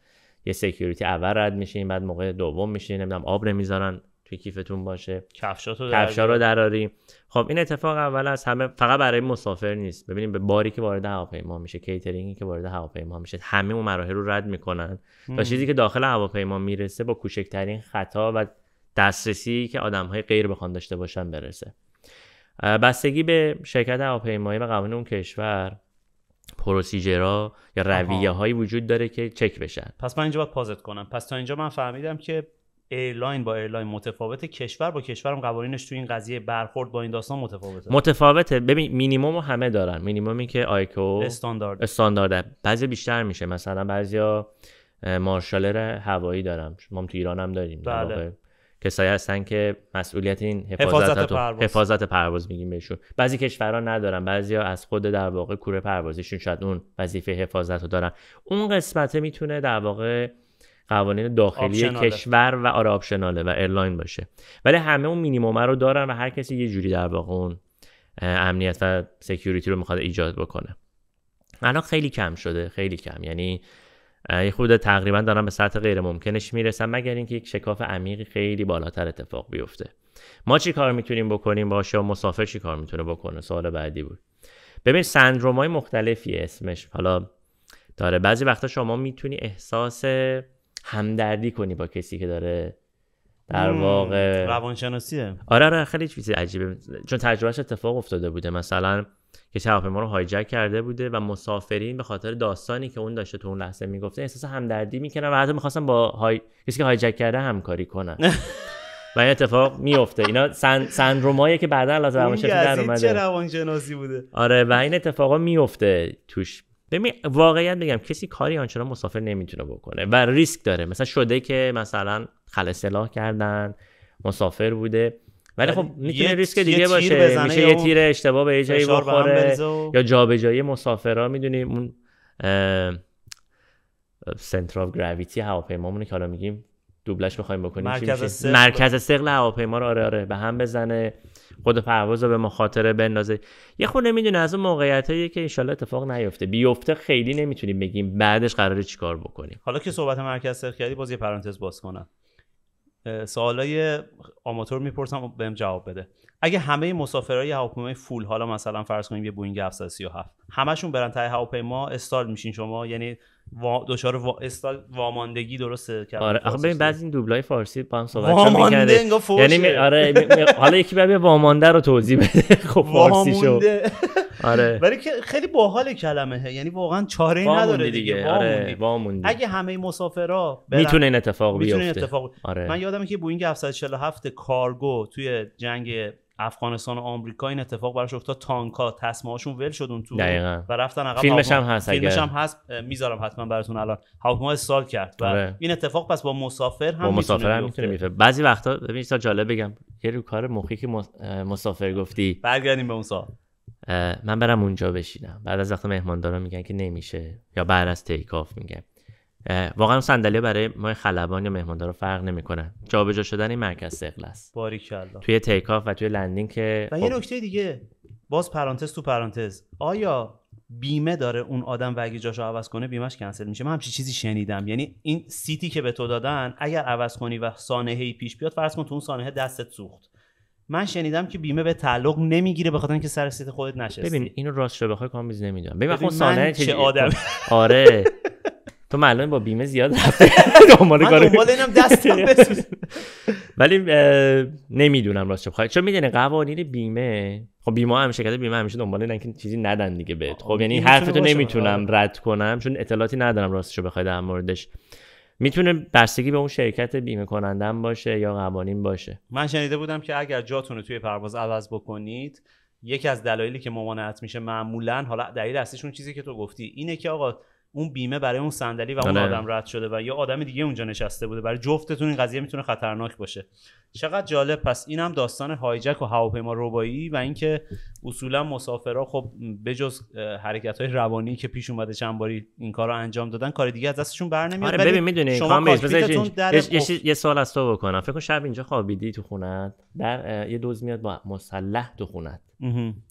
یه سکیوریتی اول رد میشین بعد موقع دوم میشین نمیدونم آب نمیذارن توی کیفتون باشه کفشاتو کفشا رو دراری خب این اتفاق اول از همه فقط برای مسافر نیست ببینیم به باری که وارد هواپیما میشه کیترینگی که وارد هواپیما میشه همه اون مراحل رو رد میکنن و چیزی که داخل هواپیما میرسه با کوچکترین خطا و دسترسی که آدم های غیر بخوان داشته باشن برسه بستگی به شرکت هواپیمایی و قوانین اون کشور پروسیجرا یا رویه هایی وجود داره که چک بشن پس من اینجا باید پازت کنم پس تا اینجا من فهمیدم که ایرلاین با ایرلاین متفاوته کشور با کشورم قوانینش تو این قضیه برخورد با این داستان متفاوته متفاوته ببین مینیمم همه دارن مینیمومی که آیکو استاندارد استاندارده بعضی بیشتر میشه مثلا بعضیا مارشالر هوایی دارم ما تو ایران هم داریم بله. کسایی هستن که مسئولیت این حفاظت, حفاظت پرواز. حفاظت پرواز میگیم بهشون بعضی کشورها ندارن بعضیا از خود در واقع کوره پروازیشون شاید اون وظیفه حفاظت رو دارن اون قسمته میتونه در واقع قوانین داخلی کشور و آره آپشناله و ایرلاین باشه ولی همه اون مینیمومه رو دارن و هر کسی یه جوری در واقع اون امنیت و سکیوریتی رو میخواد ایجاد بکنه الان خیلی کم شده خیلی کم یعنی یه خود تقریبا دارن به سطح غیر ممکنش میرسن مگر اینکه یک شکاف عمیقی خیلی بالاتر اتفاق بیفته ما چی کار میتونیم بکنیم باشه و مسافر چی کار میتونه بکنه سوال بعدی بود ببین سندروم های مختلفی اسمش حالا داره بعضی وقتا شما میتونی احساس همدردی کنی با کسی که داره در واقع روانشناسیه آره آره خیلی چیز عجیبه چون تجربهش اتفاق افتاده بوده مثلا که ما رو هایجک کرده بوده و مسافرین به خاطر داستانی که اون داشته تو اون لحظه میگفته احساس همدردی میکنن و حتی میخواستن با های... کسی که هایجک کرده همکاری کنن و این اتفاق میفته اینا سن... سندرومایی که بعدا لازم روانشناسی در اومده چه روانشناسی بوده آره و این اتفاقا میفته توش ببین واقعیت بگم کسی کاری آنچنان مسافر نمیتونه بکنه و ریسک داره مثلا شده که مثلا خل سلاح کردن مسافر بوده ولی خب میتونه ریسک دیگه باشه میشه یه تیر اشتباه به جایی بخوره یا جابجایی مسافرها میدونیم اون سنتر آف هواپیما هواپیمامونه که حالا میگیم دوبلش بخوایم بکنیم مرکز سقل هواپیما رو آره آره به هم بزنه خود پرواز رو به مخاطره بندازه یه خود نمیدونه از اون هایی که انشالله اتفاق نیفته بیفته خیلی نمیتونیم بگیم بعدش قراره چیکار بکنیم حالا که صحبت مرکز سقل کردی باز یه پرانتز باز کنم سوالای آماتور میپرسم خب بهم جواب بده اگه همه مسافرای هواپیمای فول حالا مثلا فرض کنیم یه بوینگ 737 همشون برن تای هواپیما استال میشین شما یعنی وا... دچار وا... استال واماندگی درسته که آره آخه ببین بعضی این دوبلای فارسی با هم صحبت یعنی آره حالا یکی بعد وامانده رو توضیح بده خب فارسی شو آره ولی که خیلی باحال کلمه یعنی واقعا چاره نداره دیگه, دیگه. آره دیگه. اگه همه مسافرا میتونه این اتفاق بیفته میتونه اتفاق آره. من یادمه که بوینگ 747 کارگو توی جنگ افغانستان و آمریکا این اتفاق براش افتاد تانکا تسمه‌هاشون ول شدن تو دقیقا. و رفتن عقب فیلمش هم هست فیلمش هم هست میذارم حتما براتون الان هواپیما سال کرد و آره. این اتفاق پس با مسافر هم با مسافر هم میتونه میفته بعضی وقتا ببین جالب بگم یه کار مخی که مسافر گفتی برگردیم به اون سال من برم اونجا بشینم بعد از وقت مهماندارا میگن که نمیشه یا بعد از تیک آف میگن واقعا صندلی برای ما خلبان یا مهماندارا فرق نمیکنن جابجا شدن این مرکز ثقل است توی تیک آف و توی لندینگ که و یه خب نکته دیگه باز پرانتز تو پرانتز آیا بیمه داره اون آدم وگی جاشو عوض کنه بیمش کنسل میشه من همچی چیزی شنیدم یعنی این سیتی که به تو دادن اگر عوض کنی و سانحه پیش بیاد فرض کن تو اون سانحه دستت سوخت من شنیدم که بیمه به تعلق نمیگیره به خاطر اینکه سر سیت خودت نشستی ببین اینو راست بخوای کامیز نمیدونم ببین, ببین خب من چه آدم خب، آره تو معلومه با بیمه زیاد رفته دنبال کار دنبال اینم دستم ولی نمیدونم راست بخوای خب، چون میدونه قوانین بیمه خب بیمه هم شرکت بیمه همیشه دنبال اینن که چیزی ندن دیگه بهت خب یعنی حرفتو نمیتونم آره. رد کنم چون اطلاعاتی ندارم شو بخوای در موردش میتونه بستگی به اون شرکت بیمه کنندن باشه یا قوانین باشه من شنیده بودم که اگر جاتون رو توی پرواز عوض بکنید یکی از دلایلی که ممانعت میشه معمولا حالا دلیل اصلیشون چیزی که تو گفتی اینه که آقا اون بیمه برای اون صندلی و اون آره. آدم رد شده و یه آدم دیگه اونجا نشسته بوده برای جفتتون این قضیه میتونه خطرناک باشه چقدر جالب پس اینم داستان هایجک و هواپیما ربایی و اینکه اصولا مسافرا خب بجز حرکت های روانی که پیش اومده چند باری این کار رو انجام دادن کار دیگه از دستشون بر نمیاد آره ببین میدونی شما یه سال از تو بکنم فکر کن شب اینجا خوابیدی تو خونه در یه دوز میاد با مسلح تو خونه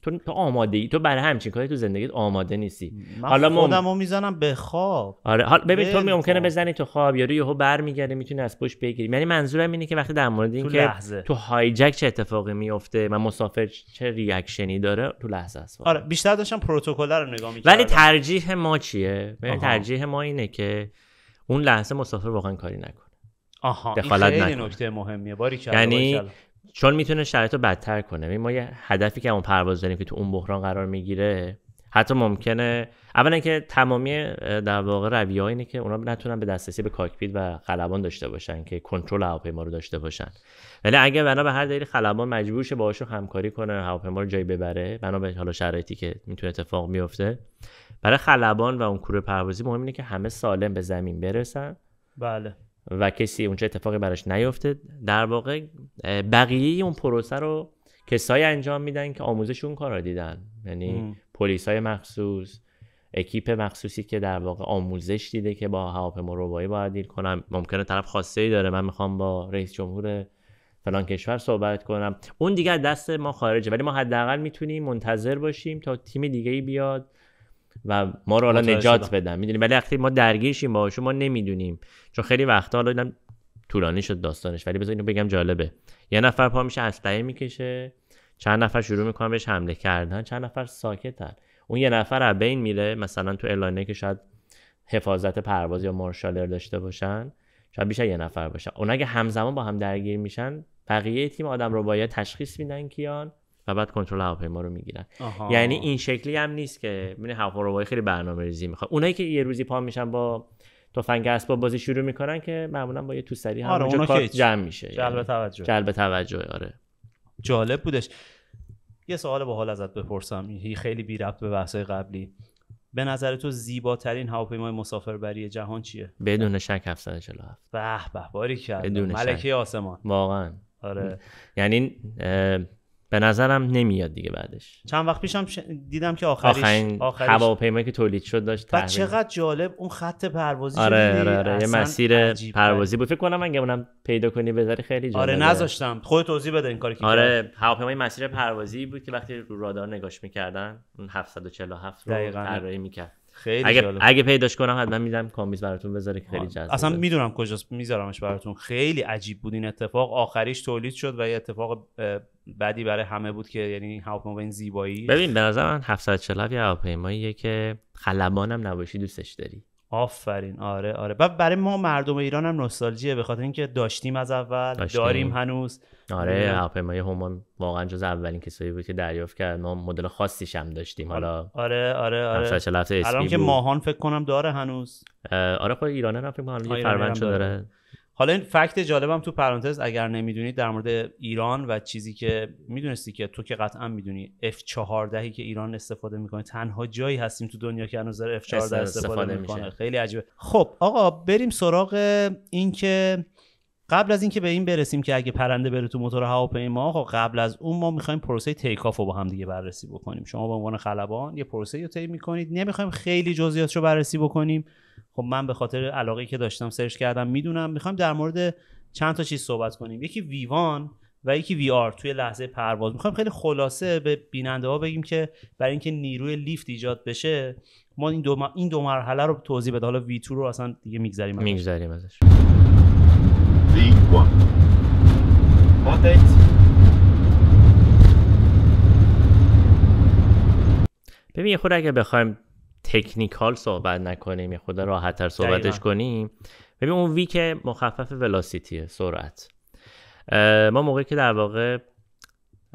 تو تو آماده ای تو برای همچین کاری تو زندگیت آماده نیستی من حالا رو خودمو میزنم به خواب آره حالا ببین تو ممکنه بزنی تو خواب یا یهو برمیگرده میتونی از پشت بگیری یعنی منظورم اینه که وقتی در مورد این که لحظه. تو هایجک چه اتفاقی میفته و مسافر چه ریاکشنی داره تو لحظه است آره بیشتر داشتم پروتکل رو نگاه میکردم ولی ترجیح ما چیه ترجیح ما اینه که اون لحظه مسافر واقعا کاری نکنه آها این خیلی نکته مهمیه باری یعنی چون میتونه شرایط رو بدتر کنه ما یه هدفی که اون پرواز داریم که تو اون بحران قرار میگیره حتی ممکنه اولا که تمامی در واقع رویه اینه که اونا نتونن به دسترسی به کاکپیت و خلبان داشته باشن که کنترل هواپیما رو داشته باشن ولی اگه بنا به هر دلیل خلبان مجبور شه باهاشون همکاری کنه هواپیما رو جایی ببره بنا به حالا شرایطی که میتونه اتفاق میفته برای خلبان و اون کوره پروازی مهم اینه که همه سالم به زمین برسن بله و کسی اونجا اتفاقی براش نیفته در واقع بقیه اون پروسه رو کسایی انجام میدن که آموزش اون کار دیدن یعنی پلیس های مخصوص اکیپ مخصوصی که در واقع آموزش دیده که با هواپیما ربایی باید دیل کنم ممکنه طرف خاصی ای داره من میخوام با رئیس جمهور فلان کشور صحبت کنم اون دیگه دست ما خارجه ولی ما حداقل میتونیم منتظر باشیم تا تیم دیگه بیاد و ما رو حالا نجات بدن میدونی ولی وقتی ما درگیرشیم با ما نمیدونیم چون خیلی وقتا حالا طولانی شد داستانش ولی بذار اینو بگم جالبه یه نفر پا میشه اسلحه میکشه چند نفر شروع میکنن بهش حمله کردن چند نفر ساکتن اون یه نفر از بین میره مثلا تو اعلانه که شاید حفاظت پرواز یا مارشالر داشته باشن شاید بیشتر یه نفر باشه. اون اگه همزمان با هم درگیر میشن بقیه تیم آدم رو باید تشخیص میدن کیان و بعد کنترل هواپیما رو میگیرن یعنی این شکلی هم نیست که ببین هواپیمای خیلی برنامه‌ریزی میخواد اونایی که یه روزی پا میشن با تفنگ با بازی شروع میکنن که معمولا با یه توسری هم آره کار جمع میشه جلب یعنی توجه جلب توجه آره جالب بودش یه سوال با حال ازت بپرسم خیلی بی ربط به بحثای قبلی به نظر تو زیباترین هواپیمای مسافربری جهان چیه بدون شک 747 به به باری کرد ملکه آسمان واقعا آره یعنی به نظرم نمیاد دیگه بعدش چند وقت پیشم دیدم که آخریش آخرین هواپیمایی که تولید شد داشت و چقدر جالب اون خط پروازی آره, آره, آره. یه مسیر پروازی بود فکر کنم اگه اونم پیدا کنی بذاری خیلی جالب آره نذاشتم خود توضیح بده این کاری که آره هواپیمای مسیر پروازی بود که وقتی رو رادار نگاش میکردن اون 747 رو طراحی میکرد خیلی اگه, اگه پیداش کنم حتما میدم کامیز براتون بذاره خیلی جذاب اصلا میدونم کجاست میذارمش براتون خیلی عجیب بود این اتفاق آخریش تولید شد و یه اتفاق بعدی برای همه بود که یعنی هواپیما این زیبایی ببین به نظر من 747 هواپیماییه که خلبانم نباشی دوستش داری آفرین آره آره و برای ما مردم ایران هم نوستالژیه به خاطر اینکه داشتیم از اول داشتیم. داریم هنوز آره هواپیمای همون واقعا جز اولین کسایی بود که دریافت کرد ما مدل خاصیش هم داشتیم آره. حالا آره آره آره الان که ماهان فکر کنم داره هنوز آره خب ایرانه هم فکر کنم یه فرمان داره حالا این فکت جالبم تو پرانتز اگر نمیدونید در مورد ایران و چیزی که میدونستی که تو که قطعا میدونی F14 که ایران استفاده میکنه تنها جایی هستیم تو دنیا که هنوز F14 استفاده, میکنه خیلی عجیبه خب آقا بریم سراغ اینکه قبل از اینکه به این برسیم که اگه پرنده بره تو موتور هواپیما خب قبل از اون ما میخوایم پروسه تیک آف رو با هم دیگه بررسی بکنیم شما به عنوان خلبان یه پروسه رو طی میکنید نمیخوایم خیلی جزئیاتش رو بررسی بکنیم خب من به خاطر علاقه که داشتم سرچ کردم میدونم میخوایم در مورد چند تا چیز صحبت کنیم یکی ویوان و یکی وی آر توی لحظه پرواز میخوایم خیلی خلاصه به بیننده ها بگیم که برای اینکه نیروی لیفت ایجاد بشه ما این دو, این دو مرحله رو توضیح بده حالا وی 2 رو اصلا دیگه میگذریم میگذاریم ازش ببین خود اگه بخوایم تکنیکال صحبت نکنیم یا خدا راحتتر صحبتش کنیم ببین اون وی که مخفف ولاسیتیه سرعت ما موقعی که در واقع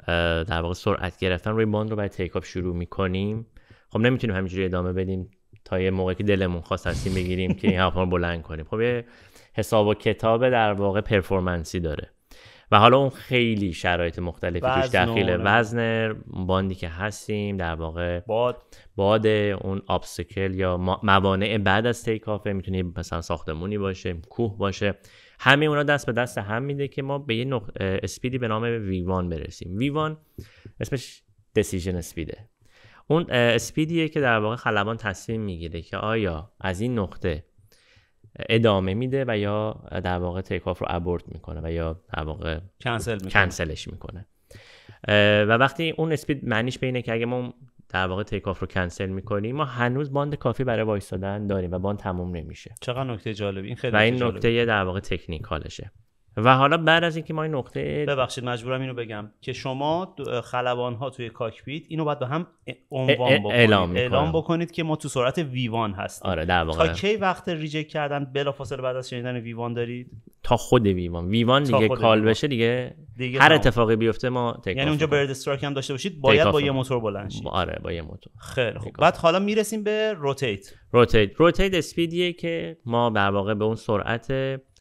در واقع سرعت گرفتن روی باند رو برای آف شروع میکنیم خب نمیتونیم همینجوری ادامه بدیم تا یه موقعی که دلمون خواست هستیم بگیریم که این حرفا بلند کنیم خب یه حساب و کتاب در واقع پرفورمنسی داره و حالا اون خیلی شرایط مختلفی توش دخیله وزن باندی که هستیم در واقع باد باد اون آبستکل یا موانع بعد از تیک آفه میتونه مثلا ساختمونی باشه کوه باشه همه اونا دست به دست هم میده که ما به یه نق... اسپیدی به نام ویوان برسیم ویوان اسمش دسیژن اسپیده اون اسپیدیه که در واقع خلبان تصمیم میگیره که آیا از این نقطه ادامه میده و یا در واقع تیک آف رو ابورت میکنه و یا در واقع کنسل میکنه. کنسلش میکنه و وقتی اون اسپید معنیش به اینه که اگه ما در واقع تیک آف رو کنسل میکنیم ما هنوز باند کافی برای وایستادن داریم و باند تموم نمیشه چقدر نکته جالبی این خیلی و این نکته در واقع تکنیکالشه و حالا بعد از اینکه ما این نقطه ببخشید مجبورم اینو بگم که شما خلبان ها توی کاکپیت اینو باید به هم عنوان بکنید اعلام, اعلام بکنید که ما تو سرعت ویوان هستیم آره در واقع تا کی وقت ریجکت کردن بلافاصله بعد از شنیدن ویوان دارید تا خود ویوان ویوان دیگه کال بشه دیگه, دیگه هر اتفاقی بیفته ما تیک یعنی اونجا برد استراک هم داشته باشید باید با یه موتور بلند شید آره با یه موتور خیلی خوب بعد حالا میرسیم به روتیت روتیت روتیت اسپیدیه که ما در واقع به اون سرعت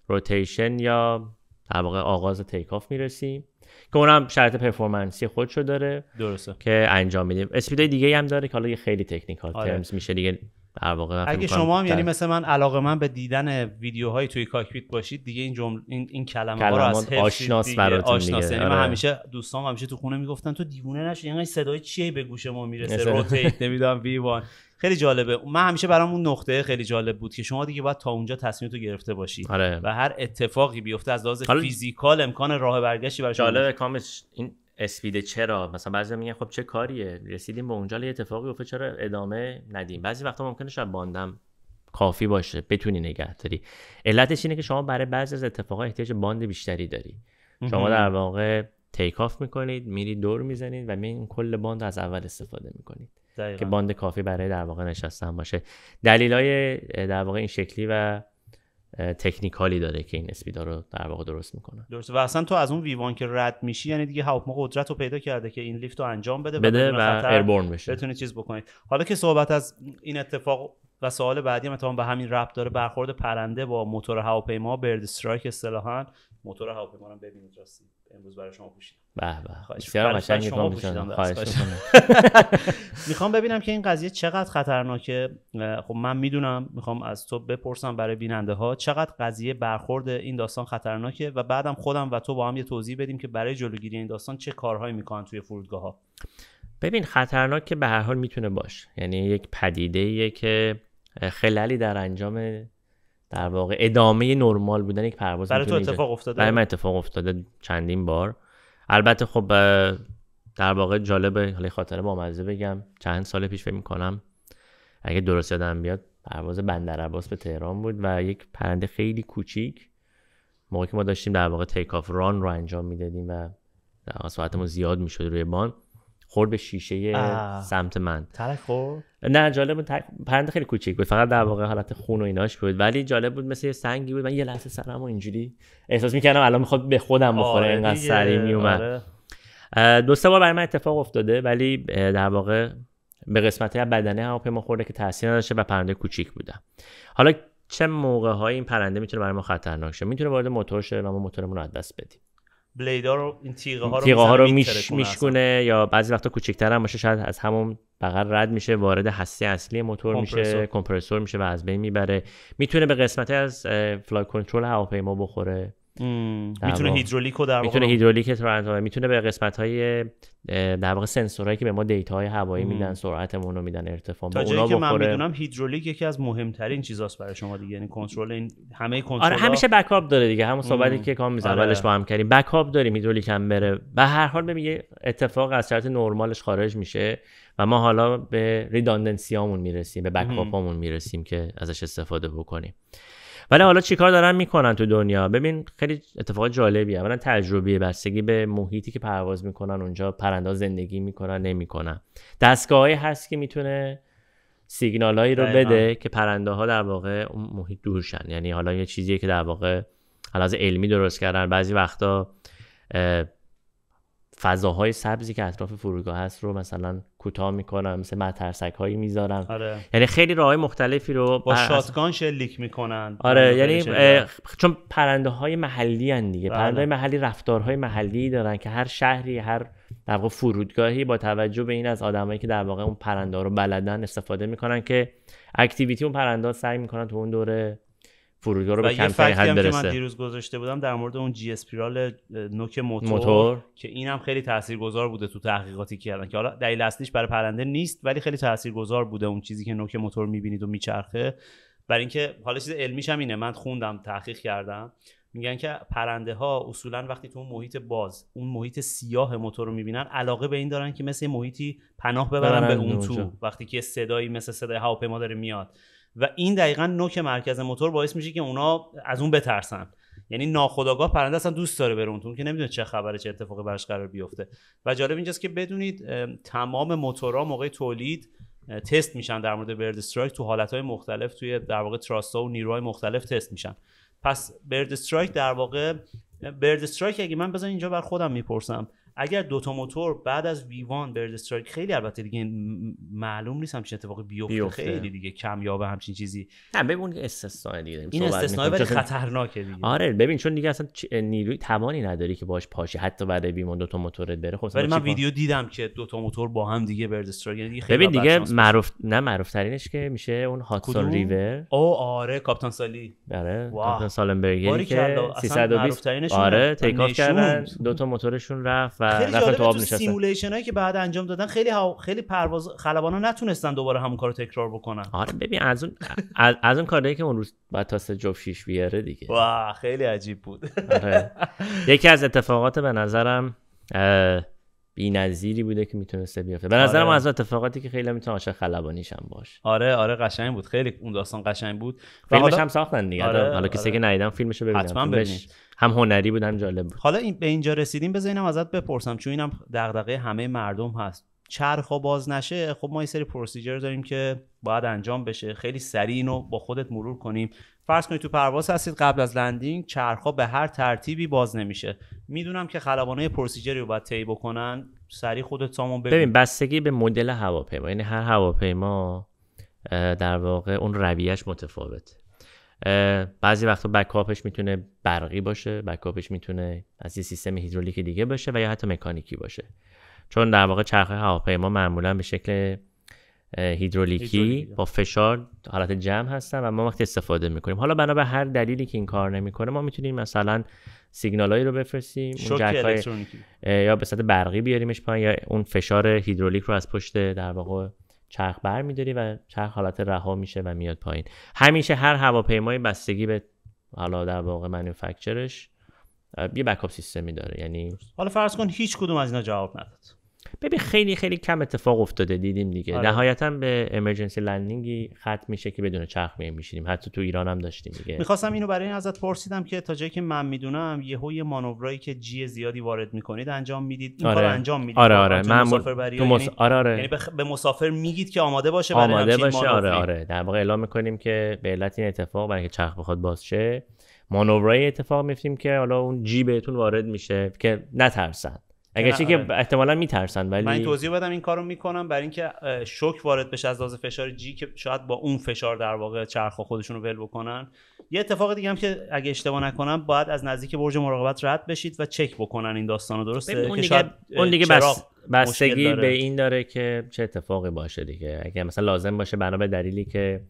روتیشن یا در واقع آغاز تیک آف میرسیم که اونم شرط پرفورمنسی خودشو داره درسته که انجام میدیم اسپیدای دیگه هم داره که حالا یه خیلی تکنیکال آره. ترمز میشه دیگه در واقع اگه شما هم یعنی مثل من علاقه من به دیدن ویدیوهای توی کاکپیت باشید دیگه این جمل این, کلمه رو از آشناس براتون آشناس یعنی من آره. همیشه دوستان همیشه تو خونه میگفتن تو دیوونه نشو یعنی صدای چیه به گوش ما میرسه روتیت نمیدونم وی خیلی جالبه من همیشه برام اون نقطه خیلی جالب بود که شما دیگه باید تا اونجا تو گرفته باشی آره. و هر اتفاقی بیفته از لحاظ فیزیکال امکان راه برگشتی برای شما جالبه کامش این اسپید چرا مثلا بعضی میگن خب چه کاریه رسیدیم به اونجا یه اتفاقی افتاد چرا ادامه ندیم بعضی وقتا ممکنه شاید باندم کافی باشه بتونی نگهداری علتش اینه که شما برای بعضی از اتفاقا احتیاج باند بیشتری داری شما در واقع تیک آف میکنید میرید دور میزنید و می کل باند از اول استفاده میکنید که باند کافی برای در واقع نشستن باشه دلیل های در واقع این شکلی و تکنیکالی داره که این اسپیدا رو در واقع درست میکنه درست و اصلا تو از اون ویوان که رد میشی یعنی دیگه هواپیما قدرت رو پیدا کرده که این لیفت رو انجام بده بده و ایربورن بشه بتونی چیز بکنید حالا که صحبت از این اتفاق و سوال بعدی هم به همین رپ داره برخورد پرنده با موتور هواپیما برد استرایک اصطلاحا موتور هواپیما رو ببینید امروز برای شما پوشیدم به به بسیار شما پوشیدم میخوام ببینم که این قضیه چقدر خطرناکه خب من میدونم میخوام از تو بپرسم برای بیننده ها چقدر قضیه برخورد این داستان خطرناکه و بعدم خودم و تو با هم یه توضیح بدیم که برای جلوگیری این داستان چه کارهایی میکنن توی فرودگاه ها ببین خطرناکه که به هر حال میتونه باشه یعنی یک پدیده که خلالی در انجام در واقع ادامه نرمال بودن یک پرواز برای تو اتفاق افتاده برای من اتفاق افتاده چندین بار البته خب در واقع جالبه حالا خاطره با مزه بگم چند سال پیش فکر میکنم اگه درست یادم بیاد پرواز عباس به تهران بود و یک پرنده خیلی کوچیک موقعی که ما داشتیم در واقع تیک آف ران رو انجام میدادیم و ساعتمون زیاد میشد روی بان خورد به شیشه آه. سمت من خورد نه جالب بود پرنده خیلی کوچیک بود فقط در واقع حالت خون و ایناش بود ولی جالب بود مثل یه سنگی بود من یه لحظه سرمو اینجوری احساس میکردم الان میخواد به خودم بخوره اینقدر آره سری میومد آره. دو سه بار برای من اتفاق افتاده ولی در واقع به قسمت های بدنه هواپیما خورده که تاثیر نداشته و پرنده کوچیک بودم حالا چه موقع های این پرنده میتونه برای ما خطرناک شه میتونه وارد موتور شه و ما موتورمون رو از دست بدیم بلیدا رو این تیغه ها رو, تیغه رو میش... یا بعضی وقتا کوچکتر هم باشه شاید از همون بغل رد میشه وارد هسته اصلی موتور میشه کمپرسور میشه و از بین میبره میتونه به قسمتی از فلای کنترل هواپیما بخوره میتونه هیدرولیک رو در واقع میتونه هیدرولیک میتونه به قسمت های در واقع سنسورهایی که به ما دیتا های هوایی میدن سرعتمون رو میدن ارتفاع تا جایی که من میدونم هیدرولیک یکی از مهمترین چیزاست برای شما دیگه یعنی کنترل این همه کنترل آره همیشه بکاپ داره دیگه همون صحبتی که کام میزنه آره. اولش با هم کردیم بکاپ داریم هیدرولیک هم بره و هر حال به میگه اتفاق از شرط نرمالش خارج میشه و ما حالا به ریداندنسیامون میرسیم به بکاپمون میرسیم که ازش استفاده بکنیم ولی حالا چیکار دارن میکنن تو دنیا ببین خیلی اتفاق جالبیه اولا تجربه بستگی به محیطی که پرواز میکنن اونجا پرنده زندگی میکنن نمیکنن دستگاهی هست که میتونه سیگنالایی رو بده که پرنده ها در واقع محیط دورشن یعنی حالا یه چیزیه که در واقع حالا از علمی درست کردن بعضی وقتا فضاهای سبزی که اطراف فرودگاه هست رو مثلا کوتاه میکنم مثل مترسک هایی میذارم آره. یعنی خیلی راه مختلفی رو با شاتگان شلیک میکنن آره یعنی چون پرنده های محلی هن دیگه بله. پرنده های محلی رفتارهای محلی دارن که هر شهری هر در واقع فرودگاهی با توجه به این از آدمایی که در واقع اون پرنده ها رو بلدن استفاده میکنن که اکتیویتی اون پرنده سعی میکنن تو اون دوره فرودگاه رو به که من دیروز گذاشته بودم در مورد اون جی اسپیرال نوک موتور, موتور. که اینم خیلی تاثیرگذار بوده تو تحقیقاتی که کردن که حالا دلیل اصلیش برای پرنده نیست ولی خیلی گذار بوده اون چیزی که نوک موتور میبینید و میچرخه برای اینکه حالا چیز علمیش هم اینه من خوندم تحقیق کردم میگن که پرنده ها اصولا وقتی تو اون محیط باز اون محیط سیاه موتور رو میبینن علاقه به این دارن که مثل محیطی پناه ببرن به اون تو وقتی که صدایی مثل صدای هواپیما داره میاد و این دقیقا نوک مرکز موتور باعث میشه که اونا از اون بترسن یعنی ناخداگاه پرنده اصلا دوست داره بره اونتون که نمیدونه چه خبره چه اتفاقی براش قرار بیفته و جالب اینجاست که بدونید تمام موتورها موقع تولید تست میشن در مورد برد استرایک تو حالتهای مختلف توی در واقع تراستا و نیروهای مختلف تست میشن پس برد استرایک در واقع برد استرایک اگه من بزن اینجا بر خودم میپرسم اگر دوتا موتور بعد از ویوان برد استرایک خیلی البته دیگه معلوم نیست همچین اتفاقی بیفته, بیفته خیلی دیگه کم یابه همچین چیزی نه ببین استثنای دیگه این استثنای ولی خطرناکه دیگه آره ببین چون دیگه اصلا نیروی توانی نداری که باش پاشی حتی بعد ویوان دوتا موتور بره خب ولی من ویدیو دیدم که دوتا موتور با هم دیگه برد استرایک یعنی دیگه ببین دیگه معروف نه معروف ترینش که میشه اون هاتسون ریور او آره کاپتان سالی آره کاپتان سالنبرگری که 320 آره تیک آف کردن دو تا موتورشون رفت خیلی رفتن تو سیمولیشن هایی که بعد انجام دادن خیلی ها... خیلی پرواز خلبانا نتونستن دوباره همون کارو تکرار بکنن آره ببین از اون از, اون کاری که اون روز بعد تا سه شیش بیاره دیگه واه خیلی عجیب بود آره. یکی از اتفاقات به نظرم نظیری بوده که میتونسته بیفته به نظرم آره. از اتفاقاتی که خیلی میتونه عاشق خلبانیش هم باش آره آره قشنگ بود خیلی اون داستان قشنگ بود فیلمش هم ساختن دیگه آره،, آره، حالا آره. کسی که ندیدم رو ببینم هم هنری بود هم جالب بود حالا این به اینجا رسیدیم بذارینم ازت بپرسم چون اینم دغدغه همه مردم هست چرخ ها باز نشه خب ما یه سری پروسیجر داریم که باید انجام بشه خیلی سریع اینو با خودت مرور کنیم فرض کنید تو پرواز هستید قبل از لندینگ چرخ به هر ترتیبی باز نمیشه میدونم که خلبانای پروسیجری رو باید طی بکنن سریع خودت سامون ببین ببین بستگی به مدل هواپیما یعنی هر هواپیما در واقع اون رویش متفاوت بعضی وقتا بکاپش میتونه برقی باشه بکاپش میتونه از یه سیستم هیدرولیک دیگه باشه و یا حتی مکانیکی باشه چون در واقع چرخه هواپیما معمولا به شکل هیدرولیکی با فشار حالت جمع هستن و ما وقتی استفاده میکنیم حالا بنا به هر دلیلی که این کار نمیکنه ما میتونیم مثلا سیگنالایی رو بفرستیم اون یا به صورت برقی بیاریمش پایین یا اون فشار هیدرولیک رو از پشت در واقع چرخ میداری و چرخ حالت رها میشه و میاد پایین همیشه هر هواپیمای بستگی به حالا در واقع منوفکچرش یه بکاپ سیستمی داره یعنی حالا فرض کن هیچ کدوم از اینا جواب نداد ببین خیلی خیلی کم اتفاق افتاده دیدیم دیگه آره. نهایتا به امرجنسی لندینگی ختم میشه که بدون چرخ میشیم حتی تو ایران هم داشتیم دیگه میخواستم اینو برای این ازت پرسیدم که تا جایی که من میدونم یه یه مانورایی که جی زیادی وارد میکنید انجام میدید این آره. انجام میدید آره آره من مسافر بری تو مس... یعنی آره آره یعنی بخ... به مسافر میگید که آماده باشه آماده باشه آره آره در واقع اعلام میکنیم که به علت این اتفاق برای اینکه چرخ بخواد باز شه مانورای اتفاق میفتیم که حالا اون جی بهتون وارد میشه که نترسن اگرچه که آره. احتمالا میترسن ولی من توضیح بدم این کارو میکنم برای اینکه شوک وارد بشه از لحاظ فشار جی که شاید با اون فشار در واقع چرخ خودشون رو ول بکنن یه اتفاق دیگه هم که اگه اشتباه نکنم باید از نزدیک برج مراقبت رد بشید و چک بکنن این داستانو درسته اون که شاید اون دیگه بس بستگی به این داره که چه اتفاقی باشه دیگه اگه مثلا لازم باشه بنا به دلیلی که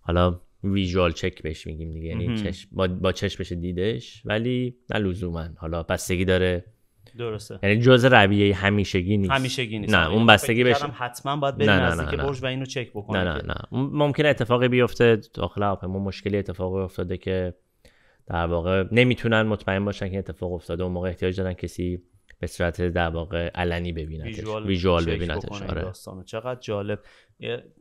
حالا ویژوال چک بهش میگیم دیگه یعنی با, چش بشه دیدش ولی نه لزوما حالا بستگی داره درسته یعنی جزء رویه همیشگی نیست همیشگی نیست نه یعنی اون بستگی بهش حتما باید بریم نزدیک برج و اینو چک بکنیم نه نه نه ممکنه اتفاقی بیفته داخل ما مشکلی اتفاقی افتاده که در واقع نمیتونن مطمئن باشن که اتفاق افتاده اون موقع احتیاج دارن کسی به صورت در واقع علنی ببینتش ویژوال ببینتش آره چقدر جالب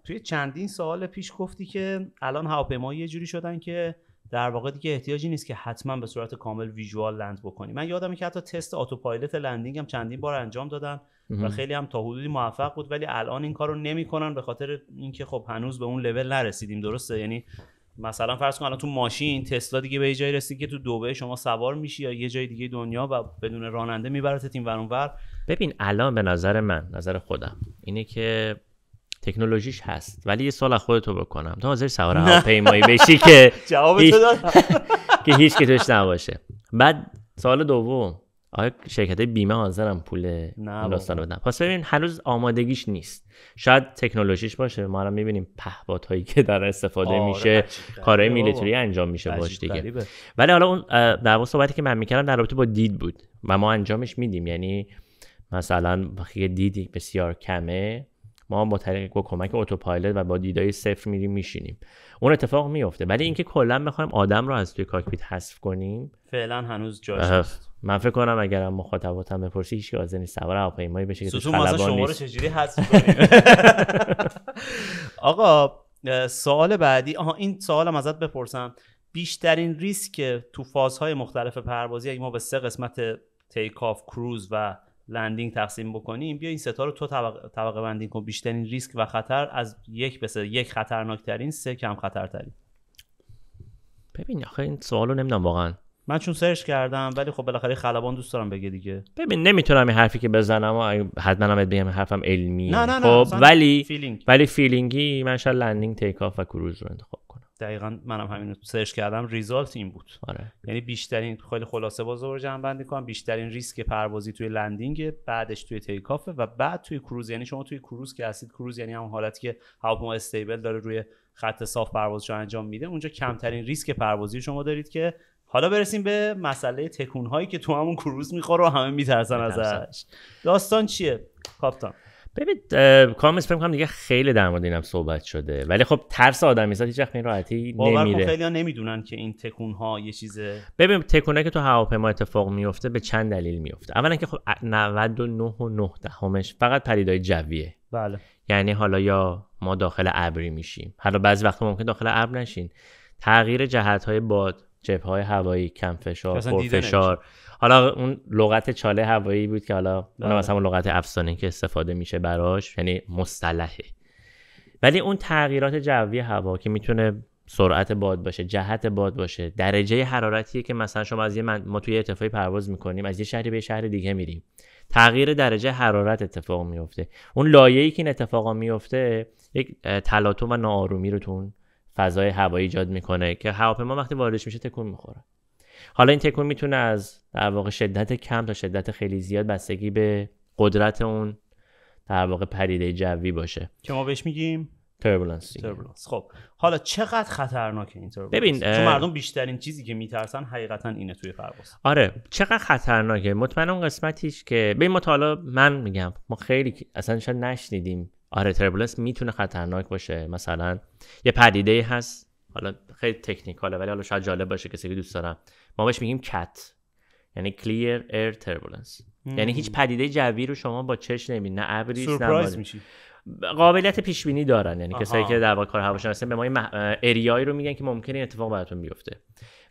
توی چندین سال پیش گفتی که الان هواپیما یه جوری شدن که در واقع دیگه احتیاجی نیست که حتما به صورت کامل ویژوال لند بکنی من یادمه که حتی تست اتوپایلوت لندینگ هم چندین بار انجام دادن و خیلی هم تا حدودی موفق بود ولی الان این کارو نمیکنن به خاطر اینکه خب هنوز به اون لول نرسیدیم درسته یعنی مثلا فرض کن الان تو ماشین تسلا دیگه به جای رسید که تو دوبه شما سوار میشی یا یه جای دیگه دنیا و بدون راننده میبرتت این ور ببین الان به نظر من نظر خودم اینه که تکنولوژیش هست ولی یه سال از خودتو بکنم تا حاضر سوار هواپیمایی بشی که جواب که هیچ که توش نباشه بعد سال دوم آیا شرکت بیمه حاضرم پول داستان بدم پس ببین هنوز آمادگیش نیست شاید تکنولوژیش باشه ما الان میبینیم پهبات هایی که در استفاده آره میشه کارهای میلیتری انجام میشه باش دیگه ولی حالا اون در صحبتی که من میکردم در رابطه با دید بود و ما انجامش میدیم یعنی مثلا وقتی دید بسیار کمه ما با طریق با کمک اتوپایلوت و با دیدای صفر میریم میشینیم اون اتفاق میفته ولی اینکه کلا بخوایم آدم رو از توی کاکپیت حذف کنیم فعلا هنوز جاش من فکر کنم اگرم مخاطباتم بپرسی هیچ که نیست سوار هواپیمایی بشه که شما رو چجوری حذف آقا سوال بعدی آها این هم ازت بپرسم بیشترین ریسک تو فازهای مختلف پروازی ما به سه قسمت تیک آف کروز و لندینگ تقسیم بکنیم بیا این ستا رو تو طبقه, طبقه بندی کن بیشترین ریسک و خطر از یک به سه یک خطرناکترین سه کم خطرترین ببین آخه این سوالو نمیدونم واقعا من چون سرچ کردم ولی خب بالاخره خلبان دوست دارم بگه دیگه ببین نمیتونم این حرفی که بزنم و حتما هم بگم حرفم علمی نه نه نه خب ولی ولی فیلینگی من شاید لندینگ تیک آف و کروز رو انتخاب دقیقا منم همین سرچ کردم ریزالت این بود آره. یعنی بیشترین خیلی خلاصه باز رو جمع بندی کنم بیشترین ریسک پروازی توی لندینگ بعدش توی تیکافه و بعد توی کروز یعنی شما توی کروز که هستید کروز یعنی هم حالتی که هواپیما استیبل داره روی خط صاف پروازش انجام میده اونجا کمترین ریسک پروازی شما دارید که حالا برسیم به مسئله تکونهایی هایی که تو همون کروز میخوره همه میترسن ازش داستان چیه کاپتان ببین کامس فکر کنم دیگه خیلی در مورد اینم صحبت شده ولی خب ترس آدمی زاد هیچ وقت این راحتی نمیره خیلی ها نمیدونن که این تکون ها یه چیزه ببین تکون که تو هواپیما اتفاق میفته به چند دلیل میفته اولا که خب 99 و 9 دهمش فقط های جویه بله یعنی حالا یا ما داخل ابری میشیم حالا بعضی وقت ممکن داخل ابر نشین تغییر جهت های باد جبه های هوایی کم فشار پر فشار حالا اون لغت چاله هوایی بود که حالا اون آره. مثلا اون لغت افسانه که استفاده میشه براش یعنی مصطلحه ولی اون تغییرات جوی هوا که میتونه سرعت باد باشه جهت باد باشه درجه حرارتیه که مثلا شما از یه ما توی ارتفاعی پرواز میکنیم از یه شهری به شهر دیگه میریم تغییر درجه حرارت اتفاق میفته اون لایه‌ای که این اتفاقا میفته یک تلاطم و ناآرومی رو فضای هوایی ایجاد میکنه که هواپیما وقتی واردش میشه تکون میخوره حالا این تکون میتونه از در واقع شدت کم تا شدت خیلی زیاد بستگی به قدرت اون در واقع پریده جوی باشه که ما بهش میگیم تربولنس خب حالا چقدر خطرناکه این تربولنس ببین چون مردم بیشترین چیزی که میترسن حقیقتا اینه توی پرواز آره چقدر خطرناکه مطمئن قسمتیش که ببین ما تا حالا من میگم ما خیلی اصلا شاید نشنیدیم آره تربلنس میتونه خطرناک باشه مثلا یه پدیده هست حالا خیلی تکنیکاله ولی حالا شاید جالب باشه کسی که دوست دارم ما بهش میگیم کت یعنی کلیر ایر تربولنس یعنی هیچ پدیده جوی رو شما با چش نمی نه ابری نه میشی قابلیت پیش بینی دارن یعنی کسایی که در واقع کار هواشناسی به ما این اریایی رو میگن که ممکنه این اتفاق براتون بیفته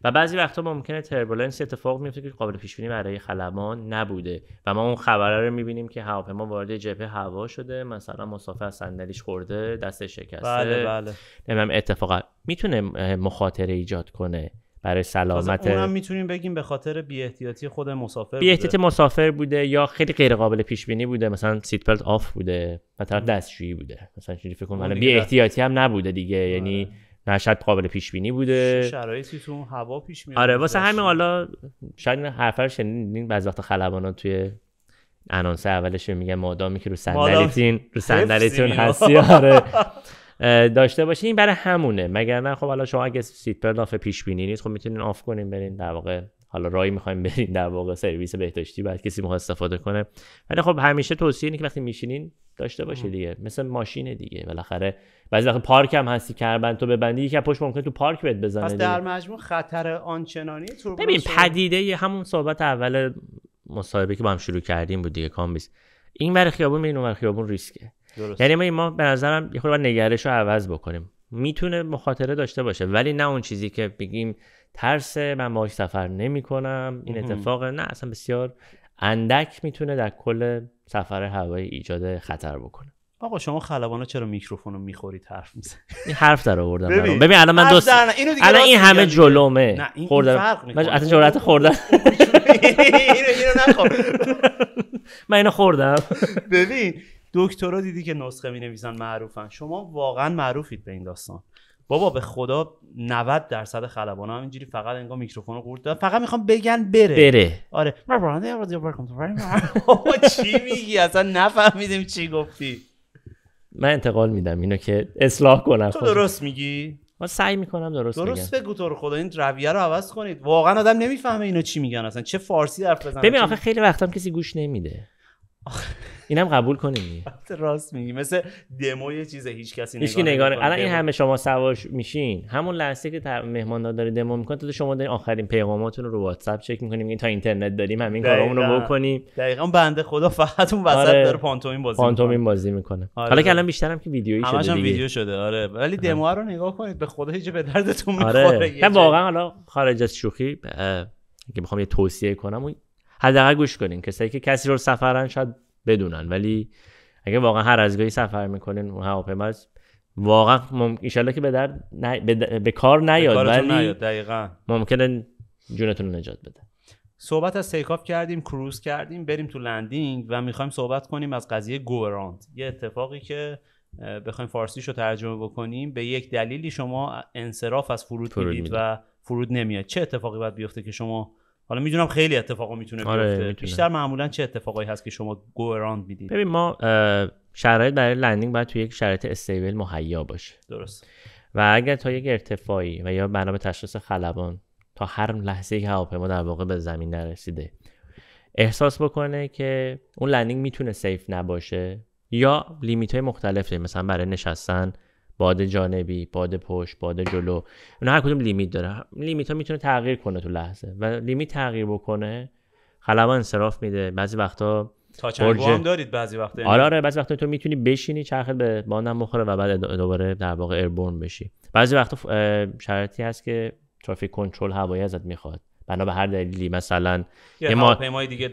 و بعضی وقتا ممکنه تربولنس اتفاق میفته که قابل پیش بینی برای خلبان نبوده و ما اون خبره رو میبینیم که هواپیما وارد جبهه هوا شده مثلا مسافر صندلیش خورده دستش شکسته بله بله نمیم اتفاقا میتونه مخاطره ایجاد کنه برای سلامت اونم میتونیم بگیم به خاطر بی خود مسافر بی مسافر بوده یا خیلی غیر قابل پیش بینی بوده مثلا سیت آف بوده و طرف دستشویی بوده مثلا چیزی فکر کنم هم نبوده دیگه آره. یعنی نه شاید قابل پیش بینی بوده شرایطی تو هوا پیش میاد آره واسه همین حالا شاید حرفه رو شنیدین بعضی وقت خلبانا توی انانس اولش میگن مادامی که رو صندلیتین رو صندلیتون هستی آره داشته باشین این برای همونه مگر نه خب حالا شما اگه سیت آف پیش بینی نیست خب میتونین آف کنین برین در واقع حالا رای میخوایم برین در واقع سرویس بهداشتی بعد کسی میخواد استفاده کنه ولی خب همیشه توصیه اینه که وقتی میشینین داشته باشه دیگه مثل ماشین دیگه بالاخره بعضی وقت پارک هم هستی کربن تو ببندی یکی پشت ممکن تو پارک بهت بزنه پس در مجموع خطر آنچنانی ببین پدیده همون صحبت اول مصاحبه که با هم شروع کردیم بود دیگه کامبیس این ور خیابون میرین اون خیابون ریسکه درست. یعنی ما, ما به نظرم یه خورده نگرش رو عوض بکنیم میتونه مخاطره داشته باشه ولی نه اون چیزی که بگیم ترس من باهاش سفر نمی کنم این اتفاق نه اصلا بسیار اندک میتونه در کل سفر هوایی ایجاد خطر بکنه آقا شما خلبانا چرا میکروفون رو میخورید حرف میزنید این حرف در آوردم ببین. الان من دوست الان این همه جلومه خوردن خوردم من اصلا جرأت خوردم اینو من اینو خوردم ببین دکترا دیدی که نسخه می نویسن معروفن شما واقعا معروفید به این داستان بابا به خدا 90 درصد خلبانا هم اینجوری فقط انگار میکروفون قورت فقط میخوام بگن بره بره آره بابا چی میگی اصلا نفهمیدیم چی گفتی من انتقال میدم اینو که اصلاح کنم تو درست میگی ما سعی میکنم درست درست بگو تو رو خدا این رویه رو عوض کنید واقعا آدم نمیفهمه اینو چی میگن اصلا چه فارسی حرف بزنن ببین آخه خیلی وقتام کسی گوش نمیده اینم قبول کنیم راست میگی مثل دمو یه چیز هیچ کسی نگاه نگاه الان این همه شما سواش میشین همون لحظه که مهماندار داره دمو میکنه تو شما دارین آخرین پیغاماتون رو رو واتساپ چک میکنیم میگین تا اینترنت داریم همین کارامون رو بکنیم دقیقاً بنده خدا فقط اون وسط آره. داره پانتومین بازی پانتومین بازی میکنه آره. حالا که الان بیشترم که ویدیویی شده دیگه ویدیو شده آره ولی آره. دمو رو نگاه کنید به خدا هیچ به دردتون میخوره آره. واقعا حالا خارج از شوخی اگه بخوام یه توصیه کنم حداقل گوش کنین کسایی که کسی رو سفرن شاید بدونن ولی اگه واقعا هر از گاهی سفر میکنین اون هواپیما واقعا مم... ایشالله که به درد نه... به... کار نیاد به ولی نیاد. دقیقا. ممکنه جونتون نجات بده صحبت از تیکاف کردیم کروز کردیم بریم تو لندینگ و میخوایم صحبت کنیم از قضیه گوراند یه اتفاقی که بخوایم فارسیش رو ترجمه بکنیم به یک دلیلی شما انصراف از فرود, فرود و فرود نمیاد چه اتفاقی باید بیفته که شما حالا میدونم خیلی اتفاقا میتونه آره، بیفته بیشتر معمولا چه اتفاقایی هست که شما گو اراند میدید ببین ما شرایط برای لندینگ باید توی یک شرایط استیبل مهیا باشه درست و اگر تا یک ارتفاعی و یا بنا به تشخیص خلبان تا هر لحظه که هواپیما در واقع به زمین نرسیده احساس بکنه که اون لندینگ میتونه سیف نباشه یا لیمیت های مختلف مثلا برای نشستن باد جانبی باد پشت باد جلو اینا هر کدوم لیمیت داره لیمیت ها میتونه تغییر کنه تو لحظه و لیمیت تغییر بکنه خلبان انصراف میده بعضی وقتا تا هم دارید بعضی وقتا یعنی آره آره بعضی وقتا تو میتونی بشینی چرخت به باندم بخوره و بعد دوباره در واقع ایربورن بشی بعضی وقتا شرطی هست که ترافیک کنترل هوایی ازت میخواد بنا به هر دلیلی مثلا یه, ما... دیگه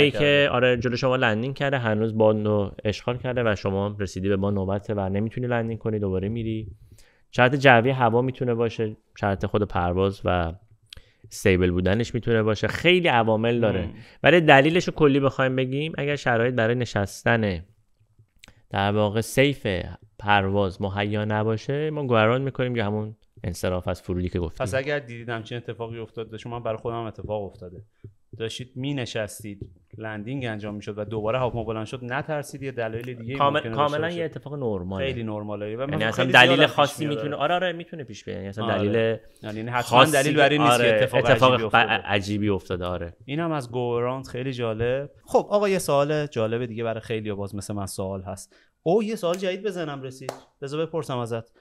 یه که آره جلو شما لندینگ کرده هنوز با اشغال کرده و شما رسیدی به با نوبت و نمیتونی لندینگ کنی دوباره میری شرط جوی هوا میتونه باشه شرط خود پرواز و سیبل بودنش میتونه باشه خیلی عوامل داره ولی دلیلش رو کلی بخوایم بگیم اگر شرایط برای نشستن در واقع سیف پرواز مهیا نباشه ما گران میکنیم که همون انصراف از فرودی که گفتیم پس اگر دیدید همچین اتفاقی افتاده، شما برای خودم اتفاق افتاده داشتید می نشستید لندینگ انجام می شد و دوباره هاپ بلند شد نترسید یه دلایل دیگه کامل... کاملا یه اتفاق نرماله خیلی نرماله و من یعنی اصلا دلیل خاصی میتونه آره آره میتونه پیش بیاد یعنی اصلا آره. دلیل یعنی حتما دلیل برای نیست که آره، اتفاق, عجیبی افتاده, آره اینم از گوراند خیلی جالب خب آقا یه سوال جالب دیگه برای خیلی باز مثل من سوال هست او یه سوال جدید بزنم رسید بذار بپرسم ازت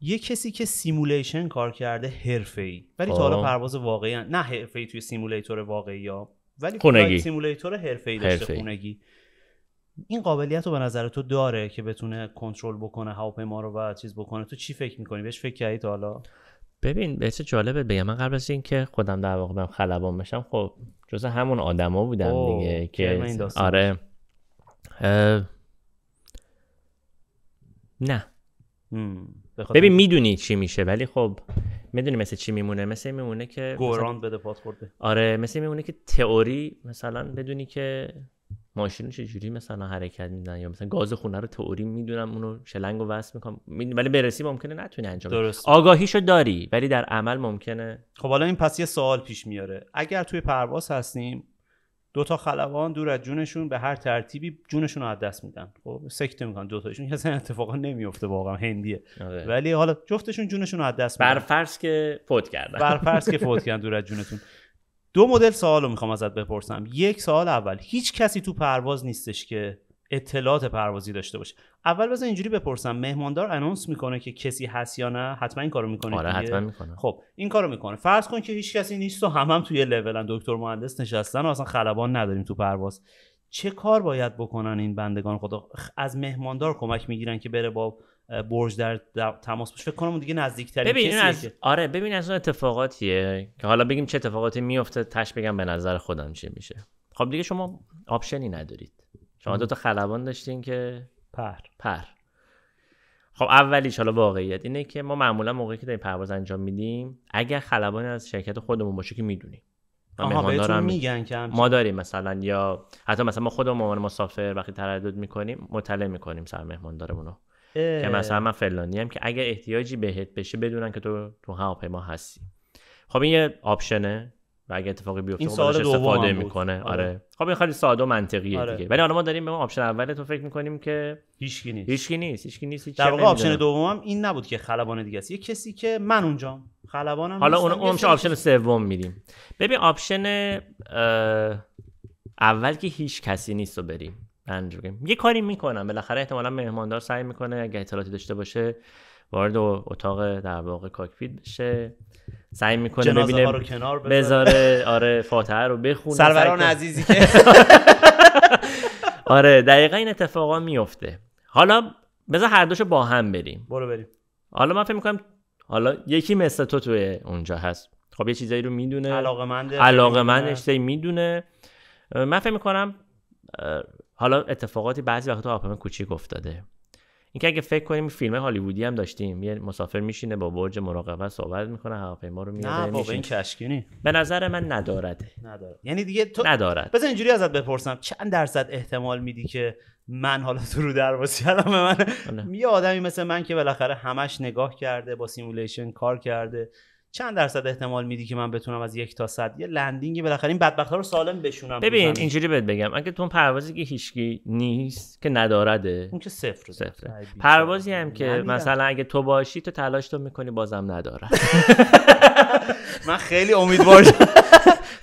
یه کسی که سیمولیشن کار کرده ای ولی تا حالا خب. پرواز واقعی نه ای توی سیمولیتور واقعی یا ولی خونگی. سیمولیتور ای داشته خونگی این قابلیت رو به نظر تو داره که بتونه کنترل بکنه هواپیما رو و چیز بکنه تو چی فکر میکنی بهش فکر کردی تا حالا ببین بهش جالبه بگم من قبل از اینکه خودم در واقع خلبان بشم خب جز همون آدما بودم دیگه که آره نه ببین میدونی چی میشه ولی خب میدونی مثل چی میمونه مثل میمونه که گوراند بده خورده آره مثل میمونه که تئوری مثلا بدونی که ماشین چجوری مثلا حرکت میدن یا مثلا گاز خونه رو تئوری میدونم اونو شلنگ و وصل میکنم ولی برسی ممکنه نتونی انجام درست آگاهیشو داری ولی در عمل ممکنه خب حالا این پس یه سوال پیش میاره اگر توی پرواز هستیم تا خلبان دور از جونشون به هر ترتیبی جونشون رو از دست میدن خب سکته میکنن دو تاشون اصلا اتفاقا نمیفته واقعا هندیه آره. ولی حالا جفتشون جونشون رو از دست میدن برفرض که فوت کردن برفرض که فوت کردن دور از جونتون دو مدل سوالو رو میخوام ازت بپرسم یک سوال اول هیچ کسی تو پرواز نیستش که اطلاعات پروازی داشته باشه اول باز اینجوری بپرسم مهماندار انونس میکنه که کسی هست یا نه حتما این کارو میکنه آره حتما میکنه خب این کارو میکنه فرض کن که هیچ کسی نیست و همم هم توی لولن دکتر مهندس نشستن و اصلا خلبان نداریم تو پرواز چه کار باید بکنن این بندگان خدا از مهماندار کمک میگیرن که بره با برج در, تماس باشه فکر کنم دیگه نزدیکترین ببین از... که... آره ببین از اون اتفاقاتیه که حالا بگیم چه اتفاقاتی میفته تش بگم به نظر خودم چه میشه خب دیگه شما آپشنی ندارید شما دو تا خلبان داشتین که پر پر خب اولیش حالا واقعیت اینه که ما معمولا موقعی که داریم پرواز انجام میدیم اگر خلبان از شرکت خودمون باشه که میدونیم آها میگن که ما داریم مثلا یا حتی مثلا ما خودمون عنوان مسافر وقتی تردد میکنیم مطلع میکنیم سر مهماندارمون رو که مثلا من فلانی هم که اگر احتیاجی بهت بشه بدونن که تو تو هواپیما هستی خب این یه آپشنه و اگه اتفاقی بیفته این سوال استفاده میکنه آره. آره. خب این خیلی ساده و منطقیه آره. دیگه ولی حالا ما داریم به آپشن اول تو فکر میکنیم که هیچکی نیست هیچکی نیست هیچکی نیست در واقع آپشن دومم این نبود که خلبان دیگه است یه کسی که من اونجا خلبانم حالا اون اون آپشن سوم میدیم ببین آپشن اول که هیچ کسی نیست رو بریم یه کاری میکنم بالاخره احتمالا مهماندار سعی میکنه اگه اطلاعاتی داشته باشه وارد اتاق در واقع کاکپیت بشه سعی میکنه ببینه بذاره. آره فاتحه رو بخونه سروران عزیزی که آره دقیقا این اتفاقا میفته حالا بذار هر دوشو با هم بریم برو بریم حالا من فکر میکنم حالا یکی مثل تو توی اونجا هست خب یه چیزایی رو میدونه علاقه منده علاقه منش میدونه من فکر میکنم حالا اتفاقاتی بعضی وقتا آپم کوچیک افتاده اینکه اگه فکر کنیم فیلم هالیوودی هم داشتیم یه مسافر میشینه با برج مراقبه صحبت میکنه هواپیما رو میاد نه بابا این کشکینی به نظر من ندارد ندارد یعنی دیگه تو ندارد بزن اینجوری ازت بپرسم چند درصد احتمال میدی که من حالا تو رو الان به من یه آدمی مثل من که بالاخره همش نگاه کرده با سیمولیشن کار کرده چند درصد احتمال میدی که من بتونم از یک تا صد یه لندینگی بالاخره این ها رو سالم بشونم ببین اینجوری بهت بگم اگه تو پروازی که هیچکی نیست که ندارده اون که صفر صفر پروازی هم که مثلا اگه تو باشی تو تلاش تو میکنی بازم نداره من خیلی امیدوارم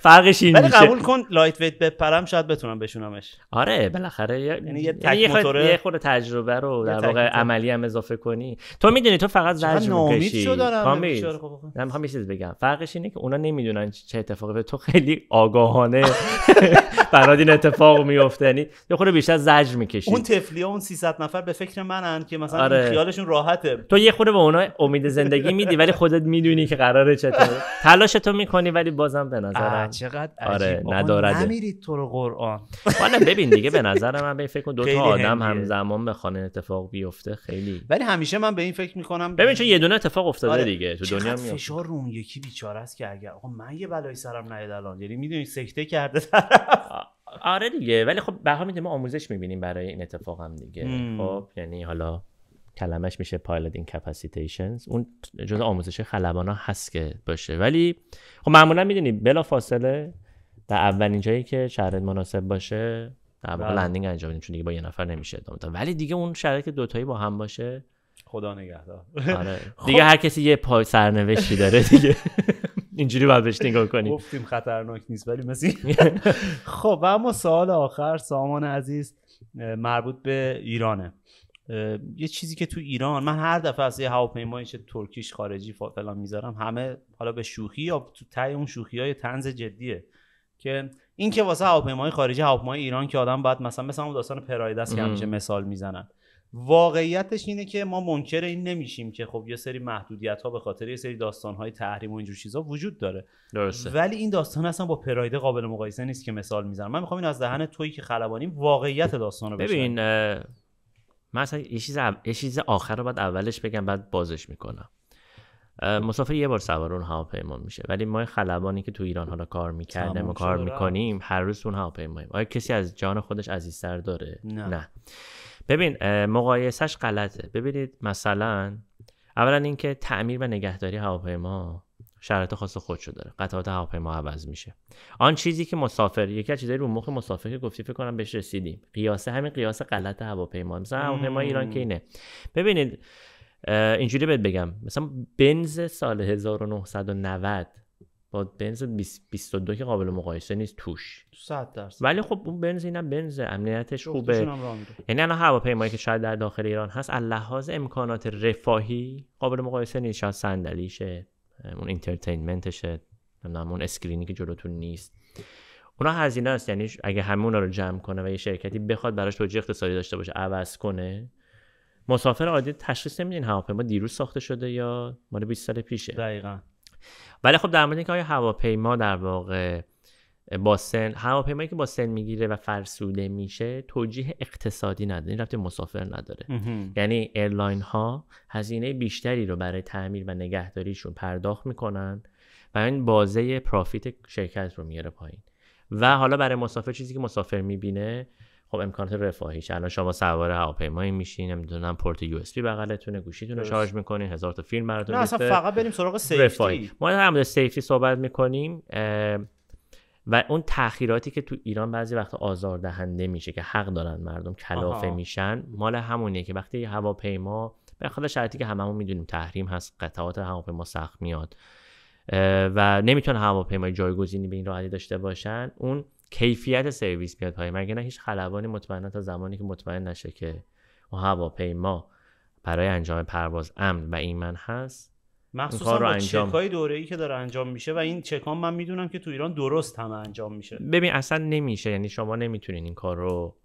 فرقش این ولی قبول کن لایت ویت بپرم شاید بتونم بشونمش آره بالاخره یعنی, یعنی یه تک یه خود تجربه رو در واقع عملی هم اضافه کنی تو میدونی تو فقط زجر میکشی کامید من میخوام یه چیز بگم فرقش اینه که اونا نمیدونن چه اتفاقی به تو خیلی آگاهانه برات این اتفاق میفته یعنی یه خود بیشتر زجر میکشی اون تفلیا اون 300 نفر به فکر منن که مثلا آره. خیالشون راحته تو یه خود به اونا امید زندگی میدی ولی خودت میدونی که قراره چطور تلاش تو میکنی ولی بازم به نظر چقدر عجیب آره ندارد نمیرید تو رو قرآن حالا ببین دیگه به نظر من به فکر کن دو تا آدم همزمان به خانه اتفاق بیفته خیلی ولی همیشه من به این فکر میکنم ببین چون یه دونه اتفاق افتاده آره. دیگه تو دنیا میفته فشار رو یکی بیچاره است که اگر آقا من یه بلایی سرم نیاد الان یعنی میدونی سکته کرده آره دیگه ولی خب به هر ما آموزش میبینیم برای این اتفاق هم دیگه خب یعنی حالا کلمش میشه پایلت کپاسیتیشنز. اون جز آموزش ها هست که باشه ولی خب معمولا میدونی بلا فاصله در اولین جایی که شرایط مناسب باشه در واقع لندینگ بله. انجام بدیم چون دیگه با یه نفر نمیشه ادامه ولی دیگه اون شرایط که دوتایی با هم باشه خدا نگهدار آره. دیگه خب. هر کسی یه پای سرنوشتی داره دیگه اینجوری باید بهش نگاه کنیم گفتیم خطرناک نیست ولی خب و اما سوال آخر سامان عزیز مربوط به ایرانه یه چیزی که تو ایران من هر دفعه از یه هواپیمایی چه ترکیش خارجی فلان میذارم همه حالا به شوخی یا تو تای اون شوخی های تنز جدیه که این که واسه هواپیمای خارجی هواپیمای ایران که آدم باید مثلا مثلا اون داستان است که همیشه مثال میزنن واقعیتش اینه که ما منکر این نمیشیم که خب یه سری محدودیت ها به خاطر یه سری داستان های تحریم و اینجور چیزا وجود داره درسته. ولی این داستان اصلا با پرایده قابل مقایسه نیست که مثال میزنم من میخوام این از دهن تویی که خلبانیم واقعیت داستان رو ببین من یه چیز, آخر رو باید اولش بگم بعد بازش میکنم مسافر یه بار سوار اون هواپیما میشه ولی ما خلبانی که تو ایران حالا کار میکردیم و کار میکنیم هر روز اون هواپیماییم آیا کسی از جان خودش عزیزتر داره نه, نه. ببین مقایسش غلطه ببینید مثلا اولا اینکه تعمیر و نگهداری هواپیما شرایط خاص خودشو داره قطعات هواپیما عوض میشه آن چیزی که مسافر یکی از چیزایی رو مخ مسافر که گفتی فکر کنم بهش رسیدیم قیاسه همین قیاس غلط هواپیما مثلا هواپیما ایران که اینه ببینید اینجوری بهت بگم مثلا بنز سال 1990 با بنز 22 که قابل مقایسه نیست توش 100 درصد ولی خب اون بنز اینم بنز امنیتش خوبه یعنی الان هواپیمایی که شاید در داخل ایران هست از لحاظ امکانات رفاهی قابل مقایسه نیست شاید صندلیشه اون انترتینمنتشه نمیدونم اون اسکرینی که جلوتون نیست اونا هزینه است یعنی اگه همه اونا رو جمع کنه و یه شرکتی بخواد براش توجیه اقتصادی داشته باشه عوض کنه مسافر عادی تشخیص نمیدین هواپیما دیروز ساخته شده یا مال 20 سال پیشه دقیقا ولی خب در مورد اینکه آیا هواپیما در واقع با سن هواپیمایی که با سن میگیره و فرسوده میشه توجیه اقتصادی نداره این رفته مسافر نداره یعنی ایرلاین ها هزینه بیشتری رو برای تعمیر و نگهداریشون پرداخت میکنن و این بازه پرافیت شرکت رو میاره پایین و حالا برای مسافر چیزی که مسافر میبینه خب امکانات رفاهیش الان شما سوار هواپیمایی میشین نمیدونم پورت یو اس بی بغلتونه شارژ میکنین هزار تا فیلم براتون فقط بریم سراغ سیفتی ما هم سیفتی صحبت میکنیم و اون تاخیراتی که تو ایران بعضی وقت دهنده میشه که حق دارن مردم کلافه میشن مال همونیه که وقتی هواپیما به خاطر شرطی که هممون میدونیم تحریم هست قطعات هواپیما سخت میاد و نمیتونن هواپیمای جایگزینی به این راحتی داشته باشن اون کیفیت سرویس میاد پای مگه نه هیچ خلبانی مطمئن تا زمانی که مطمئن نشه که اون هواپیما برای انجام پرواز امن و ایمن هست مخصوصا با انجام. چکای دوره ای که داره انجام میشه و این چکان من میدونم که تو ایران درست هم انجام میشه ببین اصلا نمیشه یعنی شما نمیتونین این کار رو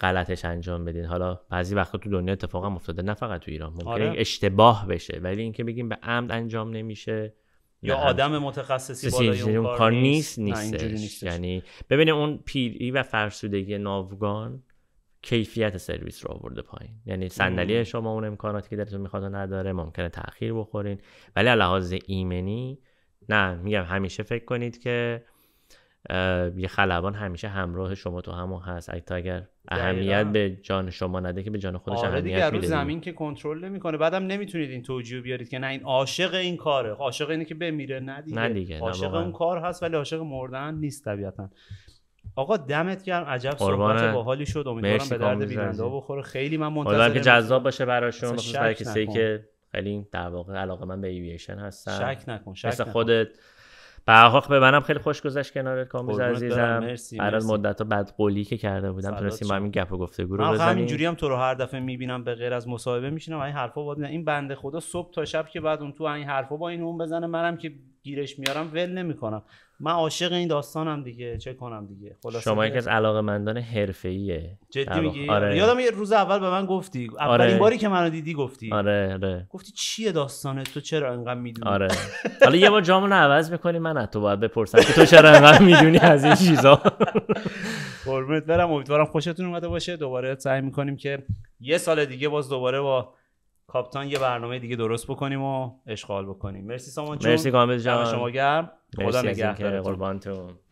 غلطش انجام بدین حالا بعضی وقتا تو دنیا اتفاقا افتاده نه فقط تو ایران ممکنه آره. اشتباه بشه ولی اینکه بگیم به عمد انجام نمیشه یا آدم متخصصی بالای اون کار نیست نیست یعنی ببینه اون پیری و فرسودگی ناوگان کیفیت سرویس رو آورده پایین یعنی صندلی شما اون امکاناتی که درتون میخواد نداره ممکنه تاخیر بخورین ولی لحاظ ایمنی نه میگم همیشه فکر کنید که یه خلبان همیشه همراه شما تو همون هست تا اگر اهمیت به جان شما نده که به جان خودش آره دیگه زمین که کنترل نمیکنه بعدم نمیتونید این توجیه بیارید که نه این عاشق این کاره خب، عاشق اینه که بمیره نه دیگه, نه دیگه. عاشق نه اون کار هست ولی عاشق مردن نیست طبیعتا آقا دمت گرم عجب صحبت باحالی شد امیدوارم به درد بیننده بخوره خیلی من منتظرم که جذاب باشه براشون برای کسی که خیلی در واقع علاقه من به ایویشن e هستم شک نکن شک مثل خودت به خب، به منم خیلی خوش گذشت کنارت کامز عزیزم بعد از مدت بعد قولی که کرده بودم تونستیم همین گپ و گفتگو رو بزنیم همینجوری هم تو رو هر دفعه میبینم به غیر از مصاحبه میشینم این حرفا با این بنده خدا صبح تا شب که بعد اون تو این حرفا با این اون بزنه منم که گیرش میارم ول نمیکنم من عاشق این داستانم دیگه چه کنم دیگه خلاص شما یک از علاقه مندان ایه جدی میگی آره. یادم یه روز اول به من گفتی آره. اولین باری که منو دیدی گفتی آره آره گفتی چیه داستانه تو چرا انقدر میدونی آره حالا یه بار جامون عوض میکنی من تو باید بپرسم که تو چرا انقدر میدونی از این چیزا قربونت برم امیدوارم خوشتون اومده باشه دوباره سعی میکنیم که یه سال دیگه باز دوباره با کاپتان یه برنامه دیگه درست بکنیم و اشغال بکنیم مرسی سامان مرسی کامل جان شما گرم خدا نگهدارتون قربانتون